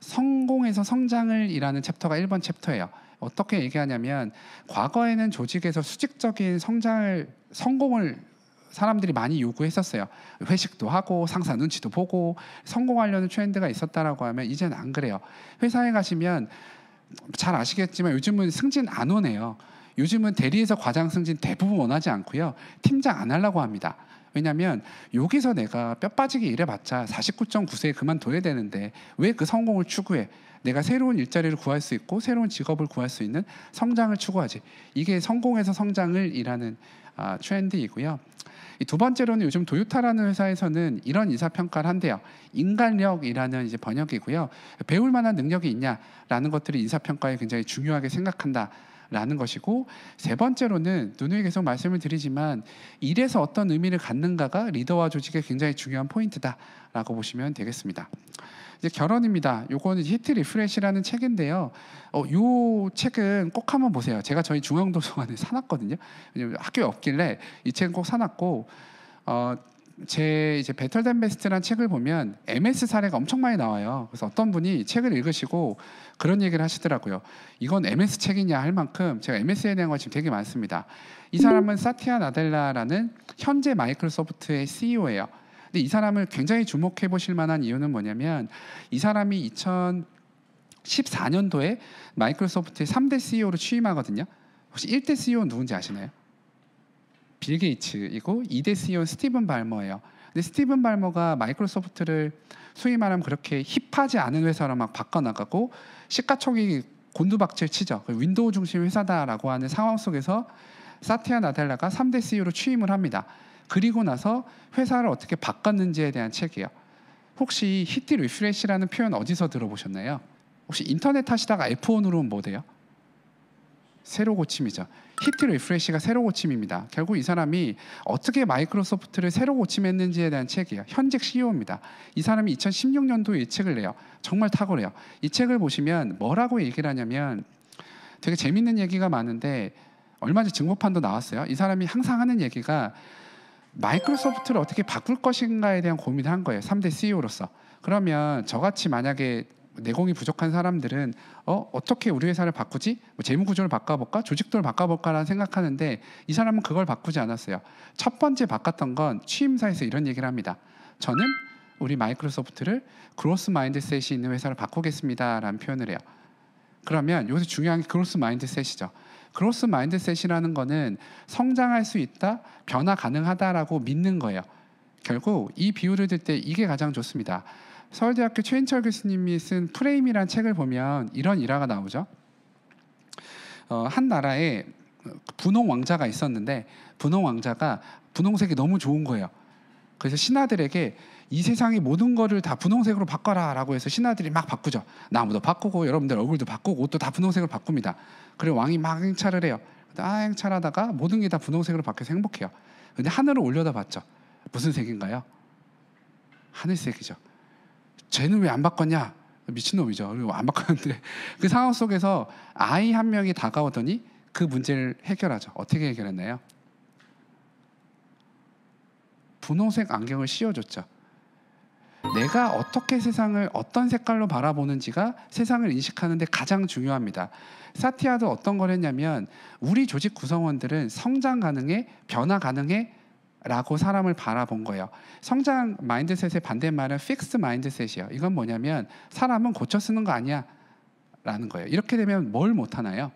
성공에서 성장을이라는 챕터가 1번 챕터예요. 어떻게 얘기하냐면 과거에는 조직에서 수직적인 성장을 성공을 사람들이 많이 요구했었어요. 회식도 하고 상사 눈치도 보고 성공하려는 트렌드가 있었다라고 하면 이제는 안 그래요. 회사에 가시면 잘 아시겠지만 요즘은 승진 안 오네요. 요즘은 대리에서 과장 승진 대부분 원하지 않고요. 팀장 안 하려고 합니다. 왜냐하면 여기서 내가 뼈 빠지게 일해봤자 49.9세에 그만둬야 되는데 왜 그 성공을 추구해? 내가 새로운 일자리를 구할 수 있고 새로운 직업을 구할 수 있는 성장을 추구하지. 이게 성공해서 성장을 일하는 아, 트렌드이고요. 두 번째로는 요즘 도요타라는 회사에서는 이런 인사평가를 한대요. 인간력이라는 이제 번역이고요. 배울 만한 능력이 있냐라는 것들이 인사평가에 굉장히 중요하게 생각한다. 라는 것이고 세 번째로는 누누이 계속 말씀을 드리지만 일에서 어떤 의미를 갖는가가 리더와 조직의 굉장히 중요한 포인트다라고 보시면 되겠습니다. 이제 결혼입니다. 요거는 히트 리프레시라는 책인데요. 어, 요 책은 꼭 한번 보세요. 제가 저희 중앙도서관에 사놨거든요. 왜냐면 학교에 없길래 이 책은 꼭 사놨고 어, 제 이제 배털 댄 베스트란 책을 보면 MS 사례가 엄청 많이 나와요. 그래서 어떤 분이 책을 읽으시고 그런 얘기를 하시더라고요. 이건 MS 책이냐 할 만큼 제가 MS에 대한 걸지 되게 많습니다. 이 사람은 사티아 나델라라는 현재 마이크로소프트의 CEO예요. 근데 이 사람을 굉장히 주목해 보실 만한 이유는 뭐냐면 이 사람이 2014년도에 마이크로소프트의 3대 CEO로 취임하거든요. 혹시 1대 c e o 누군지 아시나요? 빌 게이츠이고 이대 CEO 스티븐 발머예요. 근데 스티븐 발머가 마이크로소프트를 소위 말하면 그렇게 힙하지 않은 회사로 막 바꿔나가고 시가총액이 곤두박질 치죠. 그 윈도우 중심 회사다라고 하는 상황 속에서 사티아 나델라가 3대 CEO로 취임을 합니다. 그리고 나서 회사를 어떻게 바꿨는지에 대한 책이에요. 혹시 히트 리프레시라는 표현 어디서 들어보셨나요? 혹시 인터넷 하시다가 F1으로 는 뭐돼요? 새로 고침이죠. 히트 리프레시가 새로 고침입니다. 결국 이 사람이 어떻게 마이크로소프트를 새로 고침했는지에 대한 책이에요. 현직 CEO입니다. 이 사람이 2016년도에 이 책을 내요. 정말 탁월해요. 이 책을 보시면 뭐라고 얘기를 하냐면 되게 재밌는 얘기가 많은데 얼마 전 증거판도 나왔어요. 이 사람이 항상 하는 얘기가 마이크로소프트를 어떻게 바꿀 것인가에 대한 고민을 한 거예요. 3대 CEO로서. 그러면 저같이 만약에 내공이 부족한 사람들은 어 어떻게 우리 회사를 바꾸지? 뭐 재무 구조를 바꿔볼까? 조직도를 바꿔볼까라는 생각하는데 이 사람은 그걸 바꾸지 않았어요. 첫 번째 바꿨던 건 취임사에서 이런 얘기를 합니다. 저는 우리 마이크로소프트를 그로스 마인드셋이 있는 회사를 바꾸겠습니다라는 표현을 해요. 그러면 여기서 중요한 게 그로스 마인드셋이죠. 그로스 마인드셋이라는 거는 성장할 수 있다, 변화 가능하다라고 믿는 거예요. 결국 이 비유를 들 때 이게 가장 좋습니다. 서울대학교 최인철 교수님이 쓴 프레임이란 책을 보면 이런 일화가 나오죠. 어, 한 나라에 분홍 왕자가 있었는데 분홍 왕자가 분홍색이 너무 좋은 거예요. 그래서 신하들에게 이 세상의 모든 거를 다 분홍색으로 바꿔라라고 해서 신하들이 막 바꾸죠. 나무도 바꾸고 여러분들 얼굴도 바꾸고 옷도 다 분홍색으로 바꿉니다. 그리고 왕이 막 행차를 해요. 아 행차하다가 모든 게 다 분홍색으로 바뀌어서 행복해요. 근데 하늘을 올려다 봤죠. 무슨 색인가요? 하늘색이죠. 쟤는 왜 안 바꿨냐? 미친놈이죠. 그리고 안 바꿨는데 그 상황 속에서 아이 한 명이 다가오더니 그 문제를 해결하죠. 어떻게 해결했나요? 분홍색 안경을 씌워줬죠. 내가 어떻게 세상을 어떤 색깔로 바라보는지가 세상을 인식하는데 가장 중요합니다. 사티아도 어떤 걸 했냐면 우리 조직 구성원들은 성장 가능해, 변화 가능해, 라고 사람을 바라본 거예요. 성장 마인드셋의 반대말은 픽스 마인드셋이에요. 이건 뭐냐면 사람은 고쳐 쓰는 거 아니야 라는 거예요. 이렇게 되면 뭘 못하나요?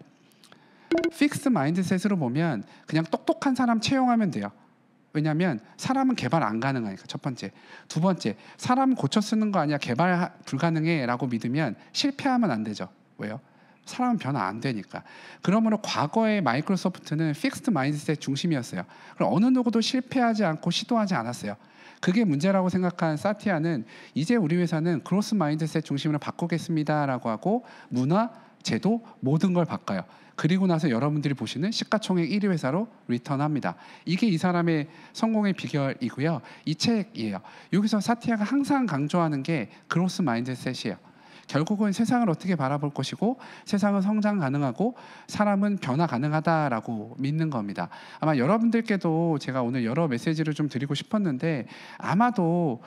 픽스 마인드셋으로 보면 그냥 똑똑한 사람 채용하면 돼요. 왜냐하면 사람은 개발 안 가능하니까 첫 번째 두 번째 사람 고쳐 쓰는 거 아니야 개발 불가능해 라고 믿으면 실패하면 안 되죠 왜요 사람은 변화 안 되니까. 그러므로 과거의 마이크로소프트는 픽스트 마인드셋 중심이었어요. 그럼 어느 누구도 실패하지 않고 시도하지 않았어요. 그게 문제라고 생각한 사티아는 이제 우리 회사는 크로스 마인드셋 중심으로 바꾸겠습니다라고 하고 문화, 제도 모든 걸 바꿔요. 그리고 나서 여러분들이 보시는 시가총액 1위 회사로 리턴합니다. 이게 이 사람의 성공의 비결이고요. 이 책이에요. 여기서 사티아가 항상 강조하는 게크로스 마인드셋이에요. 결국은 세상을 어떻게 바라볼 것이고 세상은 성장 가능하고 사람은 변화 가능하다라고 믿는 겁니다. 아마 여러분들께도 제가 오늘 여러 메시지를 좀 드리고 싶었는데 아마도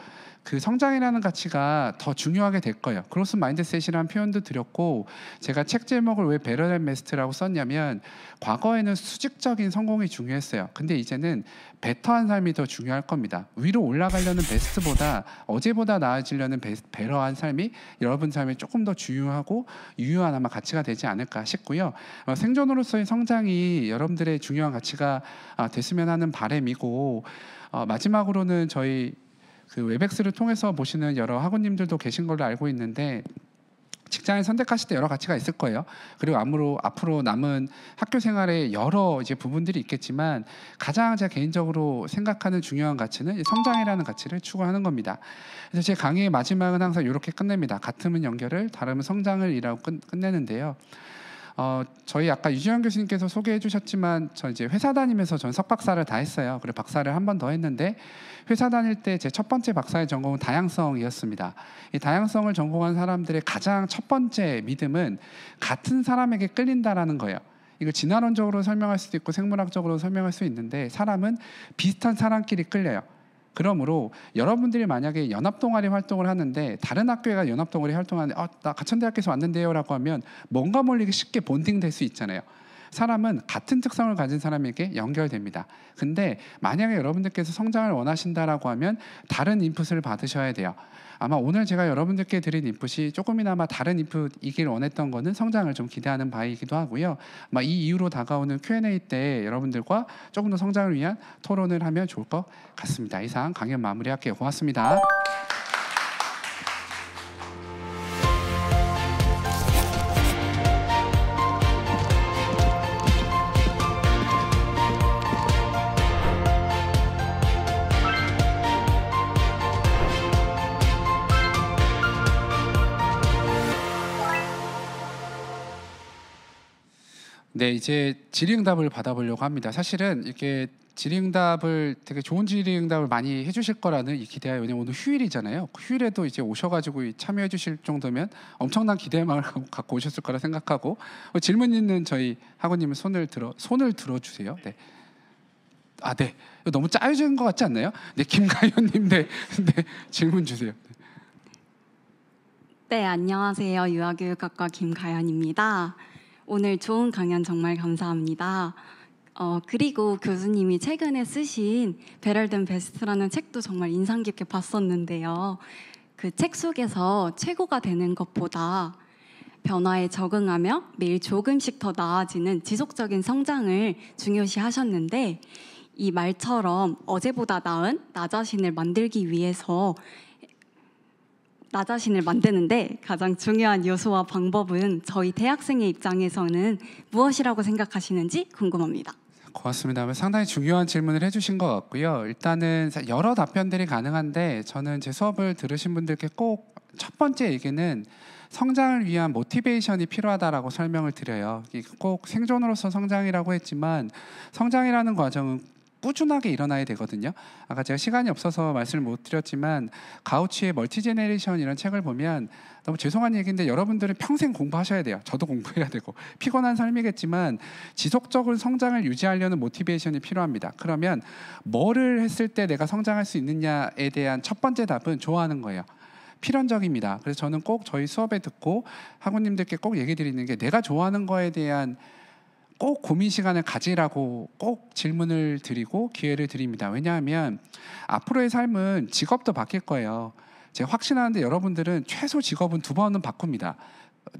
그 성장이라는 가치가 더 중요하게 될 거예요. 그로스 마인드셋이라는 표현도 드렸고 제가 책 제목을 왜 베럴 앤 메스트라고 썼냐면 과거에는 수직적인 성공이 중요했어요. 근데 이제는 베터한 삶이 더 중요할 겁니다. 위로 올라가려는 베스트보다 어제보다 나아지려는 베스, 베러한 삶이 여러분 삶에 조금 더 중요하고 유효한 아마 가치가 되지 않을까 싶고요. 어, 생존으로서의 성장이 여러분들의 중요한 가치가 아, 됐으면 하는 바램이고 어, 마지막으로는 저희 그 웹엑스를 통해서 보시는 여러 학우님들도 계신 걸로 알고 있는데 직장을 선택하실 때 여러 가치가 있을 거예요. 그리고 앞으로 앞으로 남은 학교 생활의 여러 이제 부분들이 있겠지만 가장 제가 개인적으로 생각하는 중요한 가치는 성장이라는 가치를 추구하는 겁니다. 그래서 제 강의의 마지막은 항상 이렇게 끝냅니다. 같으면 연결을, 다름면 성장을이라고 끝, 끝내는데요. 어, 저희 아까 유지영 교수님께서 소개해 주셨지만 저 이제 회사 다니면서 전 석박사를 다 했어요. 그리고 박사를 한 번 더 했는데 회사 다닐 때 제 첫 번째 박사의 전공은 다양성이었습니다. 이 다양성을 전공한 사람들의 가장 첫 번째 믿음은 같은 사람에게 끌린다라는 거예요. 이걸 진화론적으로 설명할 수도 있고 생물학적으로 설명할 수 있는데 사람은 비슷한 사람끼리 끌려요. 그러므로 여러분들이 만약에 연합 동아리 활동을 하는데 다른 학교가 연합 동아리 활동하는데 아, 나 가천대학교에서 왔는데요라고 하면 뭔가 몰리게 쉽게 본딩 될 수 있잖아요. 사람은 같은 특성을 가진 사람에게 연결됩니다. 근데 만약에 여러분들께서 성장을 원하신다라고 하면 다른 인풋을 받으셔야 돼요. 아마 오늘 제가 여러분들께 드린 인풋이 조금이나마 다른 인풋이길 원했던 거는 성장을 좀 기대하는 바이기도 하고요. 아마 이 이후로 다가오는 Q&A 때 여러분들과 조금 더 성장을 위한 토론을 하면 좋을 것 같습니다. 이상 강연 마무리할게요. 고맙습니다. 네, 이제 질의응답을 받아보려고 합니다. 사실은 이렇게 질의응답을 되게 좋은 질의응답을 많이 해주실 거라는 이 기대하에 왜냐 오늘 휴일이잖아요. 그 휴일에도 이제 오셔가지고 참여해주실 정도면 엄청난 기대의 을 갖고 오셨을 거라 생각하고 어, 질문 있는 저희 학우님은 손을 들어 손을 들어주세요. 네. 아, 네. 너무 짜여진 것 같지 않나요? 네, 김가연님, 네, 네 질문 주세요. 네, 네 안녕하세요. 유아교육학과 김가연입니다. 오늘 좋은 강연 정말 감사합니다. 어, 그리고 교수님이 최근에 쓰신 배럴된 베스트라는 책도 정말 인상 깊게 봤었는데요. 그 책 속에서 최고가 되는 것보다 변화에 적응하며 매일 조금씩 더 나아지는 지속적인 성장을 중요시 하셨는데 이 말처럼 어제보다 나은 나 자신을 만들기 위해서 나 자신을 만드는데 가장 중요한 요소와 방법은 저희 대학생의 입장에서는 무엇이라고 생각하시는지 궁금합니다. 고맙습니다. 상당히 중요한 질문을 해주신 것 같고요. 일단은 여러 답변들이 가능한데 저는 제 수업을 들으신 분들께 꼭 첫 번째 얘기는 성장을 위한 모티베이션이 필요하다라고 설명을 드려요. 꼭 생존으로서 성장이라고 했지만 성장이라는 과정은 꾸준하게 일어나야 되거든요. 아까 제가 시간이 없어서 말씀을 못 드렸지만 가우치의 멀티제네레이션이라는 책을 보면 너무 죄송한 얘기인데 여러분들은 평생 공부하셔야 돼요. 저도 공부해야 되고 피곤한 삶이겠지만 지속적인 성장을 유지하려는 모티베이션이 필요합니다. 그러면 뭐를 했을 때 내가 성장할 수 있느냐에 대한 첫 번째 답은 좋아하는 거예요. 필연적입니다. 그래서 저는 꼭 저희 수업에 듣고 학우님들께 꼭 얘기 드리는 게 내가 좋아하는 거에 대한 꼭 고민 시간을 가지라고 꼭 질문을 드리고 기회를 드립니다. 왜냐하면 앞으로의 삶은 직업도 바뀔 거예요. 제가 확신하는데 여러분들은 최소 직업은 두 번은 바꿉니다.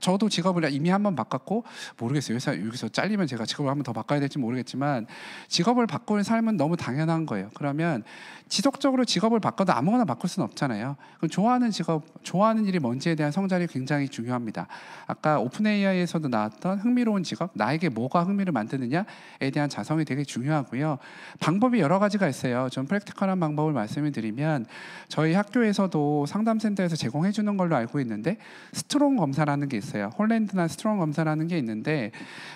저도 직업을 이미 한 번 바꿨고 모르겠어요. 회사 여기서 잘리면 제가 직업을 한 번 더 바꿔야 될지 모르겠지만 직업을 바꾸는 삶은 너무 당연한 거예요. 그러면 지속적으로 직업을 바꿔도 아무거나 바꿀 수는 없잖아요. 그럼 좋아하는 직업, 좋아하는 일이 뭔지에 대한 성찰이 굉장히 중요합니다. 아까 오픈 AI에서도 나왔던 흥미로운 직업, 나에게 뭐가 흥미를 만드느냐에 대한 자성이 되게 중요하고요. 방법이 여러 가지가 있어요. 좀 프랙티컬한 방법을 말씀을 드리면 저희 학교에서도 상담센터에서 제공해 주는 걸로 알고 있는데 스트롱 검사라는 게 있어요. 홀랜드나 스트롱 검사라는 게 있는데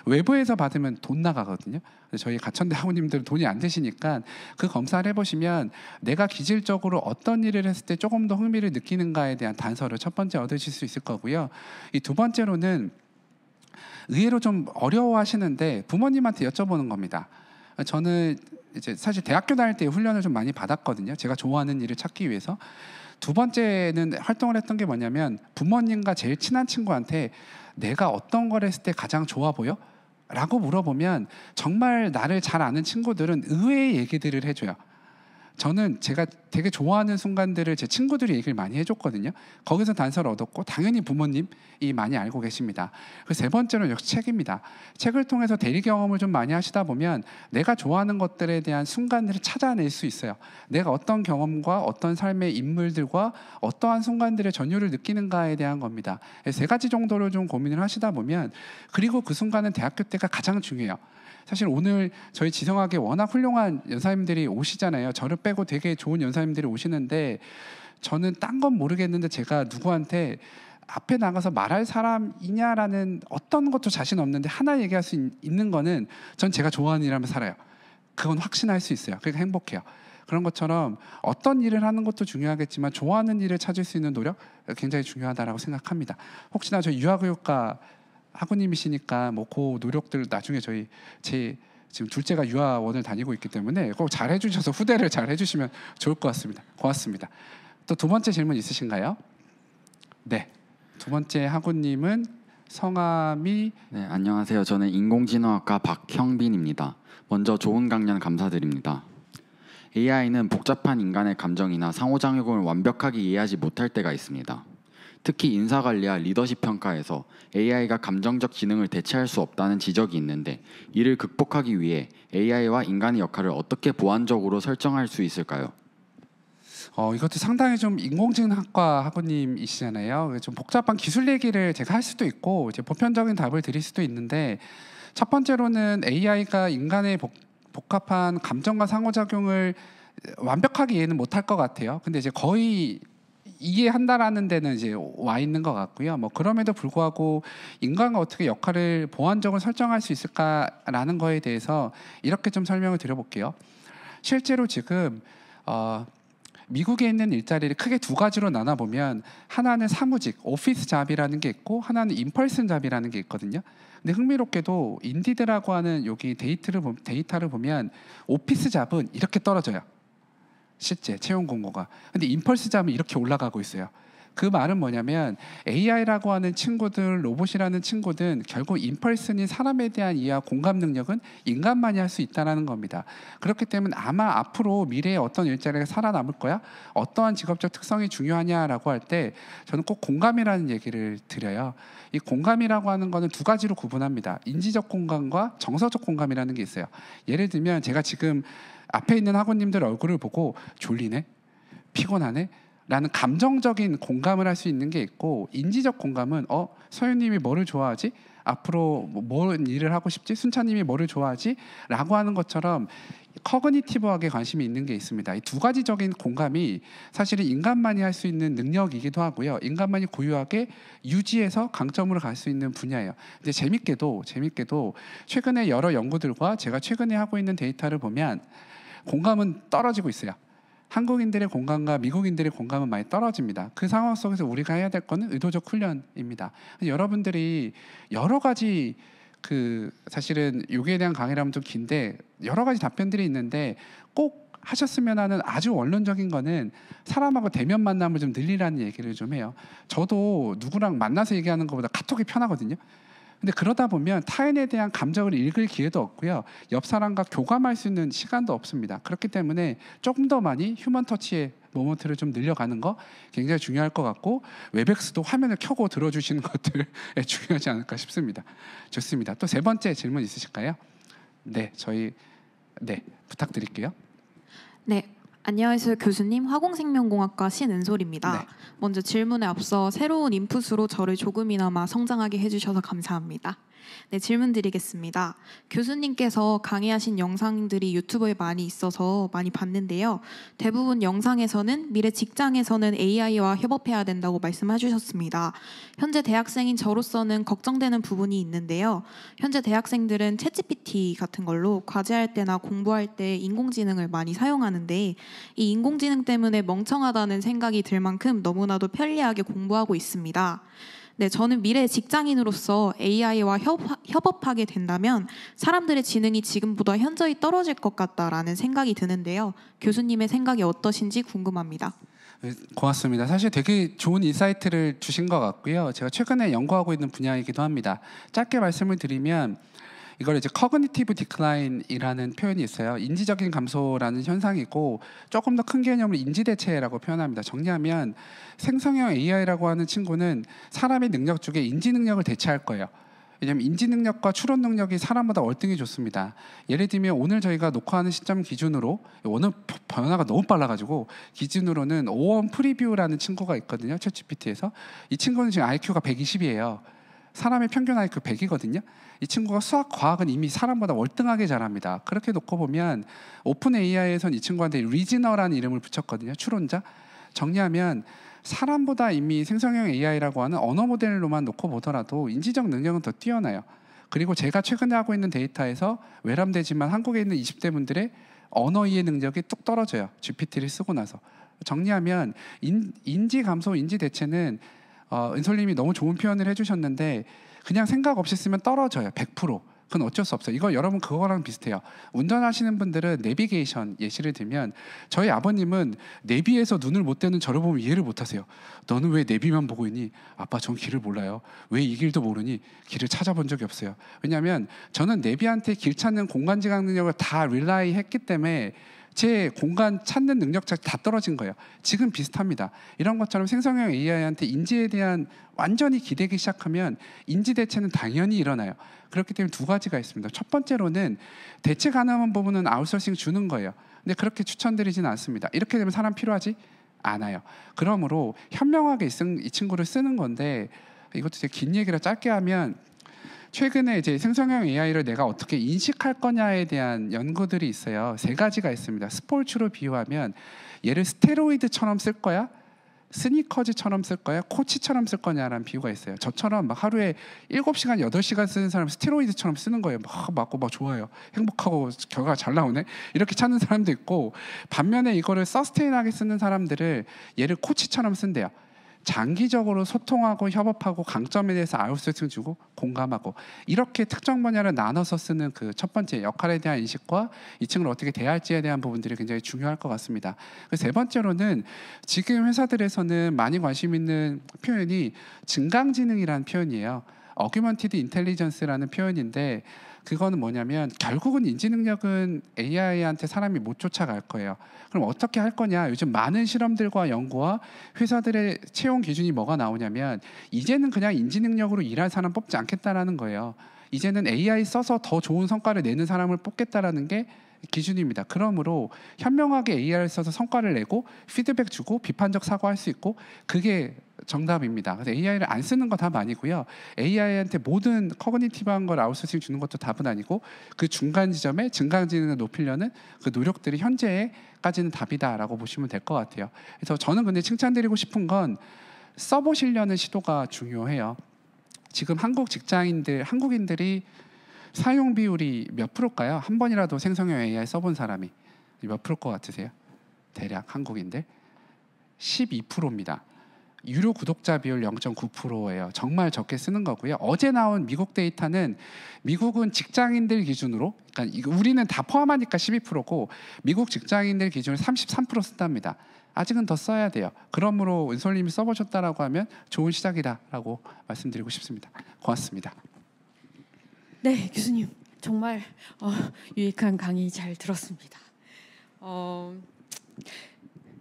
외부에서 받으면 돈 나가거든요. 저희 가천대 학우님들 돈이 안 되시니까 그 검사를 해보시면 내가 기질적으로 어떤 일을 했을 때 조금 더 흥미를 느끼는가에 대한 단서를 첫 번째 얻으실 수 있을 거고요. 이 두 번째로는 의외로 좀 어려워하시는데 부모님한테 여쭤보는 겁니다. 저는 이제 사실 대학교 다닐 때 훈련을 좀 많이 받았거든요. 제가 좋아하는 일을 찾기 위해서. 두 번째는 활동을 했던 게 뭐냐면 부모님과 제일 친한 친구한테 내가 어떤 걸 했을 때 가장 좋아 보여? 라고 물어보면 정말 나를 잘 아는 친구들은 의외의 얘기들을 해줘요. 저는 제가 되게 좋아하는 순간들을 제 친구들이 얘기를 많이 해줬거든요. 거기서 단서를 얻었고 당연히 부모님이 많이 알고 계십니다. 그 세 번째로는 역시 책입니다. 책을 통해서 대리 경험을 좀 많이 하시다 보면 내가 좋아하는 것들에 대한 순간들을 찾아낼 수 있어요. 내가 어떤 경험과 어떤 삶의 인물들과 어떠한 순간들의 전율을 느끼는가에 대한 겁니다. 세 가지 정도로좀 고민을 하시다 보면 그리고 그 순간은 대학교 때가 가장 중요해요. 사실 오늘 저희 지성학에 워낙 훌륭한 연사님들이 오시잖아요. 저를 빼고 되게 좋은 연사님들이 오시는데 저는 딴 건 모르겠는데 제가 누구한테 앞에 나가서 말할 사람이냐라는 어떤 것도 자신 없는데 하나 얘기할 수 있, 는 거는 전 제가 좋아하는 일 하면 살아요. 그건 확신할 수 있어요. 그러니까 행복해요. 그런 것처럼 어떤 일을 하는 것도 중요하겠지만 좋아하는 일을 찾을 수 있는 노력 굉장히 중요하다라고 생각합니다. 혹시나 저 유아교육과 학우님이시니까 뭐그 노력들 나중에 저희 제 지금 둘째가 유아원을 다니고 있기 때문에 꼭잘 해주셔서 후대를 잘 해주시면 좋을 것 같습니다. 고맙습니다. 또 두 번째 질문 있으신가요? 네. 두 번째 학우님은 성함이 네 안녕하세요. 저는 인공지능학과 박형빈입니다. 먼저 좋은 강연 감사드립니다. AI는 복잡한 인간의 감정이나 상호작용을 완벽하게 이해하지 못할 때가 있습니다. 특히 인사관리와 리더십 평가에서 AI가 감정적 지능을 대체할 수 없다는 지적이 있는데 이를 극복하기 위해 AI와 인간의 역할을 어떻게 보완적으로 설정할 수 있을까요? 어, 이것도 상당히 좀 인공지능학과 학우님이시잖아요. 좀 복잡한 기술 얘기를 제가 할 수도 있고 이제 보편적인 답을 드릴 수도 있는데 첫 번째로는 AI가 인간의 복, 복합한 감정과 상호작용을 완벽하게 이해는 못할 것 같아요. 근데 이제 거의 이해한다라는 데는 이제 와 있는 것 같고요. 뭐 그럼에도 불구하고 인간과 어떻게 역할을 보완적으로 설정할 수 있을까라는 거에 대해서 이렇게 좀 설명을 드려볼게요. 실제로 지금 어, 미국에 있는 일자리를 크게 두 가지로 나눠 보면 하나는 사무직 오피스 잡이라는 게 있고 하나는 인펄슨 잡이라는 게 있거든요. 근데 흥미롭게도 인디드라고 하는 여기 데이터를 데이터를 보면 오피스 잡은 이렇게 떨어져요. 실제 채용 공고가. 근데 인펄스 잠이 이렇게 올라가고 있어요. 그 말은 뭐냐면 AI라고 하는 친구들, 로봇이라는 친구든 결국 인펄스인 사람에 대한 이해와 공감 능력은 인간만이 할 수있다는 겁니다. 그렇기 때문에 아마 앞으로 미래에 어떤 일자리가 살아남을 거야? 어떠한 직업적 특성이 중요하냐라고 할 때 저는 꼭 공감이라는 얘기를 드려요. 이 공감이라고 하는 거는 두 가지로 구분합니다. 인지적 공감과 정서적 공감이라는 게 있어요. 예를 들면 제가 지금 앞에 있는 학원님들 얼굴을 보고 졸리네, 피곤하네. 라는 감정적인 공감을 할 수 있는 게 있고 인지적 공감은 어 서윤님이 뭐를 좋아하지 앞으로 뭐, 뭔 일을 하고 싶지 순차님이 뭐를 좋아하지라고 하는 것처럼 커그니티브하게 관심이 있는 게 있습니다. 이 두 가지적인 공감이 사실은 인간만이 할 수 있는 능력이기도 하고요. 인간만이 고유하게 유지해서 강점으로 갈 수 있는 분야예요. 근데 재밌게도 재밌게도 최근에 여러 연구들과 제가 최근에 하고 있는 데이터를 보면 공감은 떨어지고 있어요. 한국인들의 공감과 미국인들의 공감은 많이 떨어집니다. 그 상황 속에서 우리가 해야 될 거는 의도적 훈련입니다. 여러분들이 여러 가지 그 사실은 여기에 대한 강의를하면좀 긴데 여러 가지 답변들이 있는데 꼭 하셨으면 하는 아주 원론적인 거는 사람하고 대면 만남을 좀 늘리라는 얘기를 좀 해요. 저도 누구랑 만나서 얘기하는 것보다 카톡이 편하거든요. 근데 그러다 보면 타인에 대한 감정을 읽을 기회도 없고요. 옆 사람과 교감할 수 있는 시간도 없습니다. 그렇기 때문에 조금 더 많이 휴먼 터치에 모먼트를 좀 늘려가는 거 굉장히 중요할 것 같고 웹엑스도 화면을 켜고 들어주시는 것들 중요하지 않을까 싶습니다. 좋습니다. 또 세 번째 질문 있으실까요? 네, 저희 네 부탁드릴게요. 네, 안녕하세요 교수님 화공생명공학과 신은솔입니다. 네. 먼저 질문에 앞서 새로운 인풋으로 저를 조금이나마 성장하게 해주셔서 감사합니다. 네, 질문 드리겠습니다. 교수님께서 강의하신 영상들이 유튜브에 많이 있어서 많이 봤는데요. 대부분 영상에서는 미래 직장에서는 AI와 협업해야 된다고 말씀해 주셨습니다. 현재 대학생인 저로서는 걱정되는 부분이 있는데요. 현재 대학생들은 챗GPT 같은 걸로 과제할 때나 공부할 때 인공지능을 많이 사용하는데 이 인공지능 때문에 멍청하다는 생각이 들 만큼 너무나도 편리하게 공부하고 있습니다. 네, 저는 미래 직장인으로서 AI와 협업하게 된다면 사람들의 지능이 지금보다 현저히 떨어질 것 같다라는 생각이 드는데요. 교수님의 생각이 어떠신지 궁금합니다. 네, 고맙습니다. 사실 되게 좋은 인사이트를 주신 것 같고요. 제가 최근에 연구하고 있는 분야이기도 합니다. 짧게 말씀을 드리면 이걸 이제 커그니티브 디클라인이라는 표현이 있어요. 인지적인 감소라는 현상이고 조금 더 큰 개념을 인지 대체라고 표현합니다. 정리하면 생성형 AI라고 하는 친구는 사람의 능력 중에 인지 능력을 대체할 거예요. 왜냐하면 인지 능력과 추론 능력이 사람보다 월등히 좋습니다. 예를 들면 오늘 저희가 녹화하는 시점 기준으로 오늘 변화가 너무 빨라가지고 기준으로는 오원 프리뷰라는 친구가 있거든요. 챗GPT에서 이 친구는 지금 IQ가 120이에요. 사람의 평균 IQ 100이거든요. 이 친구가 수학, 과학은 이미 사람보다 월등하게 잘합니다. 그렇게 놓고 보면 오픈 AI에선 이 친구한테 리지너라는 이름을 붙였거든요. 추론자. 정리하면 사람보다 이미 생성형 AI라고 하는 언어 모델로만 놓고 보더라도 인지적 능력은 더 뛰어나요. 그리고 제가 최근에 하고 있는 데이터에서 외람되지만 한국에 있는 20대 분들의 언어 이해 능력이 뚝 떨어져요. GPT를 쓰고 나서. 정리하면 인, 지 감소, 인지 대체는 어, 은솔님이 너무 좋은 표현을 해주셨는데 그냥 생각 없이 쓰면 떨어져요. 100%. 그건 어쩔 수 없어요. 이거 여러분 그거랑 비슷해요. 운전하시는 분들은 내비게이션 예시를 들면 저희 아버님은 내비에서 눈을 못 떼는 저를 보면 이해를 못 하세요. 너는 왜 내비만 보고 있니? 아빠 전 길을 몰라요. 왜 이 길도 모르니? 길을 찾아본 적이 없어요. 왜냐하면 저는 내비한테 길 찾는 공간지각 능력을 다 릴라이 했기 때문에 제 공간 찾는 능력 자체다 떨어진 거예요. 지금 비슷합니다. 이런 것처럼 생성형 AI한테 인지에 대한 완전히 기대기 시작하면 인지 대체는 당연히 일어나요. 그렇기 때문에 두 가지가 있습니다. 첫 번째로는 대체 가능한 부분은 아웃소싱 주는 거예요. 근데 그렇게 추천드리지는 않습니다. 이렇게 되면 사람 필요하지 않아요. 그러므로 현명하게 이 친구를 쓰는 건데 이것도 되긴 얘기라 짧게 하면 최근에 이제 생성형 AI를 내가 어떻게 인식할 거냐에 대한 연구들이 있어요. 세 가지가 있습니다. 스포츠로 비유하면 얘를 스테로이드처럼 쓸 거야? 스니커즈처럼 쓸 거야? 코치처럼 쓸 거냐라는 비유가 있어요. 저처럼 막 하루에 7시간, 8시간 쓰는 사람 스테로이드처럼 쓰는 거예요. 막 맞고 막 좋아요. 행복하고 결과가 잘 나오네. 이렇게 찾는 사람도 있고 반면에 이거를 서스테인하게 쓰는 사람들을 얘를 코치처럼 쓴대요. 장기적으로 소통하고 협업하고 강점에 대해서 아웃소싱 주고 공감하고 이렇게 특정 분야를 나눠서 쓰는 그 첫 번째 역할에 대한 인식과 이 층을 어떻게 대할지에 대한 부분들이 굉장히 중요할 것 같습니다. 그 세 번째로는 지금 회사들에서는 많이 관심 있는 표현이 증강지능이라는 표현이에요. 어큐먼티드 인텔리전스라는 표현인데 그거는 뭐냐면 결국은 인지 능력은 AI한테 사람이 못 쫓아갈 거예요. 그럼 어떻게 할 거냐? 요즘 많은 실험들과 연구와 회사들의 채용 기준이 뭐가 나오냐면 이제는 그냥 인지 능력으로 일할 사람 뽑지 않겠다라는 거예요. 이제는 AI 써서 더 좋은 성과를 내는 사람을 뽑겠다라는 게 기준입니다. 그러므로 현명하게 AI를 써서 성과를 내고 피드백 주고 비판적 사고할 수 있고 그게 정답입니다. 그래서 AI를 안 쓰는 거답 아니고요. AI한테 모든 커그니티브한 걸 아웃소싱 주는 것도 답은 아니고 그 중간 지점에 증강지능을 높이려는 그 노력들이 현재까지는 답이다라고 보시면 될 것 같아요. 그래서 저는 근데 칭찬드리고 싶은 건 써보시려는 시도가 중요해요. 지금 한국 직장인들, 한국인들이 사용 비율이 몇 프로일까요? 한 번이라도 생성형 AI 써본 사람이 몇 프로일 것 같으세요? 대략 한국인들 12%입니다. 유료 구독자 비율 0.9%예요. 정말 적게 쓰는 거고요. 어제 나온 미국 데이터는 미국은 직장인들 기준으로 그러니까 우리는 다 포함하니까 12%고 미국 직장인들 기준으로 33% 쓴답니다. 아직은 더 써야 돼요. 그러므로 은솔님이 써보셨다라고 하면 좋은 시작이다라고 말씀드리고 싶습니다. 고맙습니다. 네, 교수님 정말 어, 유익한 강의 잘 들었습니다. 어...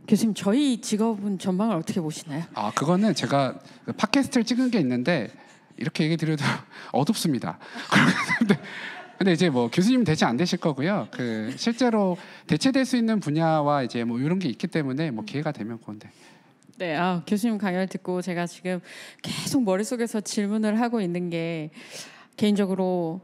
교수님 저희 직업은 전망을 어떻게 보시나요? 아 그거는 제가 팟캐스트를 찍은 게 있는데 이렇게 얘기 드려도 어둡습니다. 근데, 데 이제 뭐 교수님 대체 안 되실 거고요. 그 실제로 대체될 수 있는 분야와 이제 뭐 이런 게 있기 때문에 뭐 기회가 되면 그건데. 네. 네, 아, 교수님 강연을 듣고 제가 지금 계속 머릿속에서 질문을 하고 있는 게 개인적으로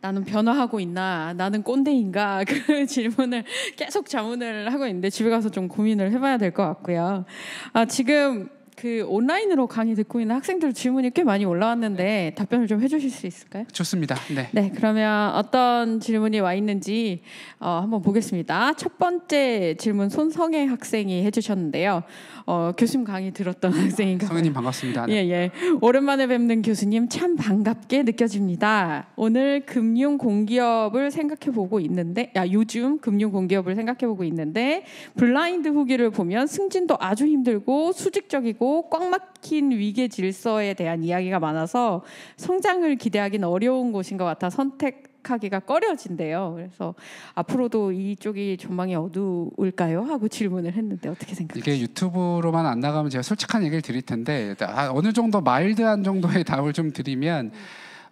나는 변화하고 있나? 나는 꼰대인가? 그 질문을 계속 자문을 하고 있는데 집에 가서 좀 고민을 해봐야 될 것 같고요. 아, 지금 그 온라인으로 강의 듣고 있는 학생들 질문이 꽤 많이 올라왔는데 답변을 좀 해주실 수 있을까요? 좋습니다. 네. 네, 그러면 어떤 질문이 와 있는지 어, 한번 보겠습니다. 첫 번째 질문 손성애 학생이 해주셨는데요. 어, 교수님 강의 들었던 학생인가 봐요. 님 반갑습니다. 네. 예, 예. 오랜만에 뵙는 교수님 참 반갑게 느껴집니다. 오늘 금융 공기업을 생각해 보고 있는데 야, 아, 요즘 금융 공기업을 생각해 보고 있는데 블라인드 후기를 보면 승진도 아주 힘들고 수직적이고 꽉 막힌 위계 질서에 대한 이야기가 많아서 성장을 기대하기는 어려운 곳인 것 같아 선택 선택하기가 꺼려진대요. 그래서 앞으로도 이쪽이 전망이 어두울까요? 하고 질문을 했는데 어떻게 생각하세요? 이게 유튜브로만 안 나가면 제가 솔직한 얘기를 드릴 텐데 아, 어느 정도 마일드한 정도의 답을 좀 드리면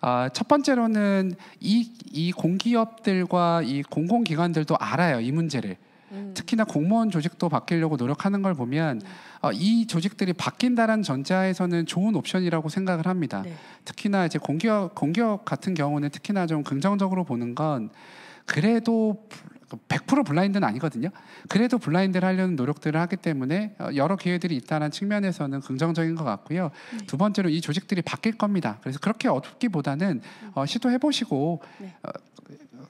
아, 첫 번째로는 이, 이 공기업들과 이 공공기관들도 알아요 이 문제를. 음. 특히나 공무원 조직도 바뀌려고 노력하는 걸 보면 어, 이 조직들이 바뀐다는 전자에서는 좋은 옵션이라고 생각을 합니다. 네. 특히나 이제 공기공기 같은 경우는 특히나 좀 긍정적으로 보는 건 그래도 100% 블라인드는 아니거든요. 그래도 블라인드를 하려는 노력들을 하기 때문에 어, 여러 기회들이 있다는 측면에서는 긍정적인 것 같고요. 네. 두 번째로 이 조직들이 바뀔 겁니다. 그래서 그렇게 어둡기보다는 음. 어, 시도해 보시고 네. 어,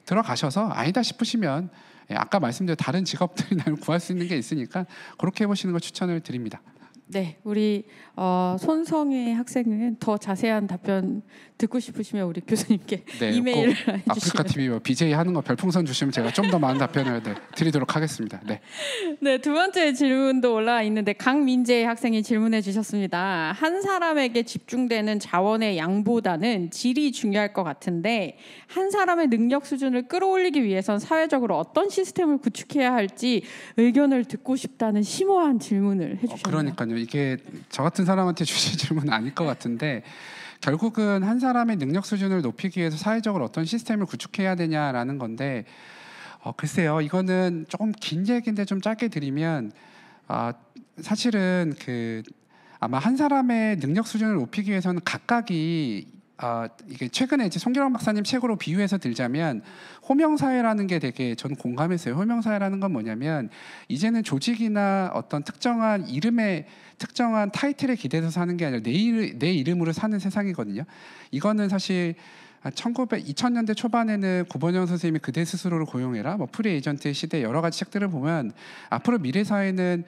들어가셔서 아니다 싶으시면 예, 아까 말씀드린 다른 직업들이 나를 구할 수 있는 게 있으니까 그렇게 해보시는 걸 추천을 드립니다. 네, 우리 어, 손성희 학생은 더 자세한 답변 듣고 싶으시면 우리 교수님께 네, 이메일을 해주시면 아프리카 TV 뭐 BJ 하는 거 별풍선 주시면 제가 좀 더 많은 답변을 네, 드리도록 하겠습니다. 네. 네, 두 번째 질문도 올라와 있는데 강민재 학생이 질문해 주셨습니다. 한 사람에게 집중되는 자원의 양보다는 질이 중요할 것 같은데 한 사람의 능력 수준을 끌어올리기 위해선 사회적으로 어떤 시스템을 구축해야 할지 의견을 듣고 싶다는 심오한 질문을 해 주셨네요. 어, 그러니까요. 이게 저 같은 사람한테 주실 질문 아닐 것 같은데 결국은 한 사람의 능력 수준을 높이기 위해서 사회적으로 어떤 시스템을 구축해야 되냐라는 건데 어, 글쎄요 이거는 조금 긴 얘기인데 좀 짧게 드리면 아, 사실은 그 아마 한 사람의 능력 수준을 높이기 위해서는 각각이 아, 이게 최근에 이제 송기랑 박사님 책으로 비유해서 들자면 호명사회라는 게 되게 전 공감했어요. 호명사회라는 건 뭐냐면 이제는 조직이나 어떤 특정한 이름에 특정한 타이틀에 기대서 사는 게 아니라 내, 내 이름으로 사는 세상이거든요. 이거는 사실 1900, 2000년대 초반에는 구본영 선생님이 그대 스스로를 고용해라, 뭐 프리 에이전트의 시대 여러 가지 책들을 보면 앞으로 미래 사회는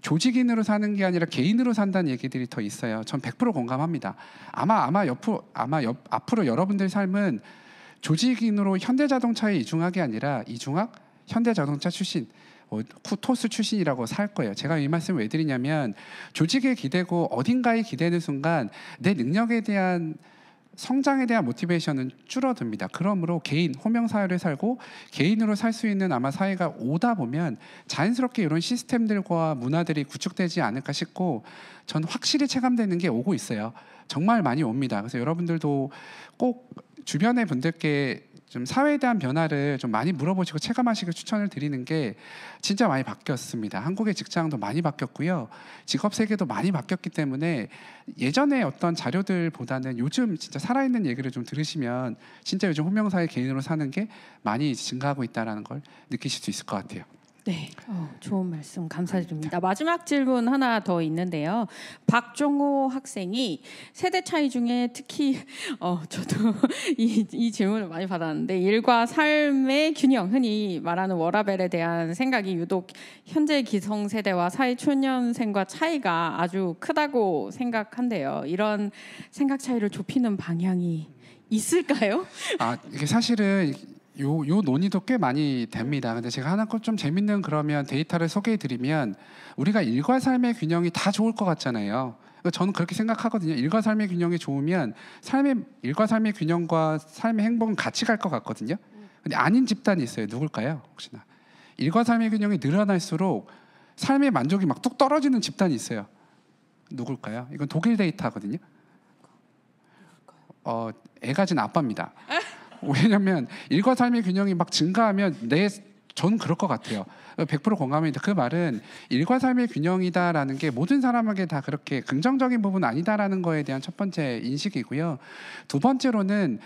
조직인으로 사는 게 아니라 개인으로 산다는 얘기들이 더 있어요. 전 100% 공감합니다. 아마 아마 옆으로 아마 옆, 앞으로 여러분들 삶은 조직인으로 현대자동차의 이중학이 아니라 이중학 현대자동차 출신 어, 쿠토스 출신이라고 살 거예요. 제가 이 말씀 을왜 드리냐면 조직에 기대고 어딘가에 기대는 순간 내 능력에 대한 성장에 대한 모티베이션은 줄어듭니다. 그러므로 개인 호명 사회를 살고 개인으로 살 수 있는 아마 사회가 오다 보면 자연스럽게 이런 시스템들과 문화들이 구축되지 않을까 싶고 전 확실히 체감되는 게 오고 있어요. 정말 많이 옵니다. 그래서 여러분들도 꼭 주변의 분들께 좀 사회에 대한 변화를 좀 많이 물어보시고 체감하시길 추천을 드리는 게 진짜 많이 바뀌었습니다. 한국의 직장도 많이 바뀌었고요. 직업 세계도 많이 바뀌었기 때문에 예전에 어떤 자료들보다는 요즘 진짜 살아있는 얘기를 좀 들으시면 진짜 요즘 호명사의 개인으로 사는 게 많이 증가하고 있다는걸 느끼실 수 있을 것 같아요. 네, 어, 좋은 말씀 감사드립니다. 마지막 질문 하나 더 있는데요. 박종호 학생이 세대 차이 중에 특히 어, 저도 이, 이 질문을 많이 받았는데 일과 삶의 균형, 흔히 말하는 워라벨에 대한 생각이 유독 현재 기성 세대와 사회 초년생과 차이가 아주 크다고 생각한대요. 이런 생각 차이를 좁히는 방향이 있을까요? 아 이게 사실은 요, 요 논의도 꽤 많이 됩니다. 근데 제가 하나 좀 재밌는 그러면 데이터를 소개해드리면 우리가 일과 삶의 균형이 다 좋을 것 같잖아요. 그러니까 저는 그렇게 생각하거든요. 일과 삶의 균형이 좋으면 삶의 일과 삶의 균형과 삶의 행복은 같이 갈 것 같거든요. 근데 아닌 집단이 있어요. 누굴까요? 혹시나 일과 삶의 균형이 늘어날수록 삶의 만족이 막 뚝 떨어지는 집단이 있어요. 누굴까요? 이건 독일 데이터거든요. 어, 애가 진 아빠입니다. 왜냐면 일과 삶의 균형이 막 증가하면 내 저는 그럴 것 같아요. 100% 공감입니다. 그 말은 일과 삶의 균형이다라는 게 모든 사람에게 다 그렇게 긍정적인 부분 아니다라는 거에 대한 첫 번째 인식이고요. 두 번째로는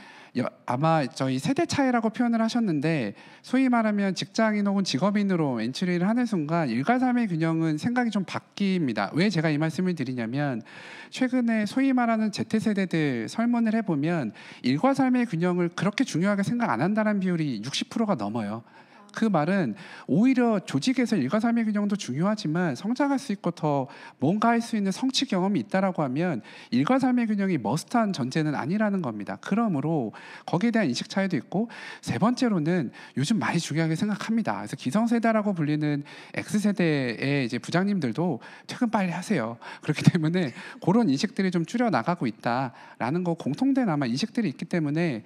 아마 저희 세대 차이라고 표현을 하셨는데 소위 말하면 직장인 혹은 직업인으로 엔트리를 하는 순간 일과 삶의 균형은 생각이 좀 바뀝니다. 왜 제가 이 말씀을 드리냐면 최근에 소위 말하는 Z 세대들 설문을 해보면 일과 삶의 균형을 그렇게 중요하게 생각 안 한다는 비율이 60%가 넘어요. 그 말은 오히려 조직에서 일과 삶의 균형도 중요하지만 성장할 수 있고 더 뭔가 할 수 있는 성취 경험이 있다라고 하면 일과 삶의 균형이 머스트한 전제는 아니라는 겁니다. 그러므로 거기에 대한 인식 차이도 있고 세 번째로는 요즘 많이 중요하게 생각합니다. 그래서 기성세대라고 불리는 X세대의 이제 부장님들도 퇴근 빨리 하세요. 그렇기 때문에 그런 인식들이 좀 줄여 나가고 있다라는 거 공통된 아마 인식들이 있기 때문에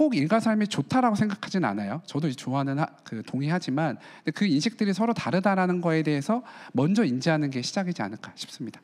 꼭 일과 삶이 좋다라고 생각하진 않아요. 저도 좋아하는 하, 그 동의하지만 그 인식들이 서로 다르다라는 거에 대해서 먼저 인지하는 게 시작이지 않을까 싶습니다.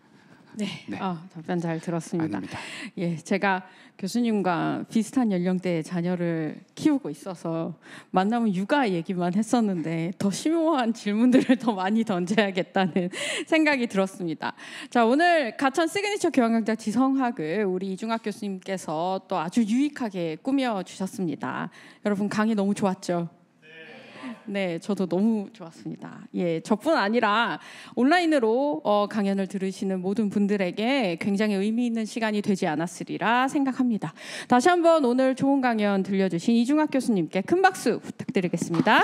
네, 네. 아, 답변 잘 들었습니다. 아닙니다. 예, 제가 교수님과 비슷한 연령대의 자녀를 키우고 있어서 만나면 육아 얘기만 했었는데 더 심오한 질문들을 더 많이 던져야겠다는 생각이 들었습니다. 자, 오늘 가천 시그니처 교환강좌 지성학을 우리 이중학 교수님께서 또 아주 유익하게 꾸며 주셨습니다. 여러분 강의 너무 좋았죠? 네, 저도 너무 좋았습니다. 예, 저뿐 아니라 온라인으로 어, 강연을 들으시는 모든 분들에게 굉장히 의미 있는 시간이 되지 않았으리라 생각합니다. 다시 한번 오늘 좋은 강연 들려주신 이중학 교수님께 큰 박수 부탁드리겠습니다.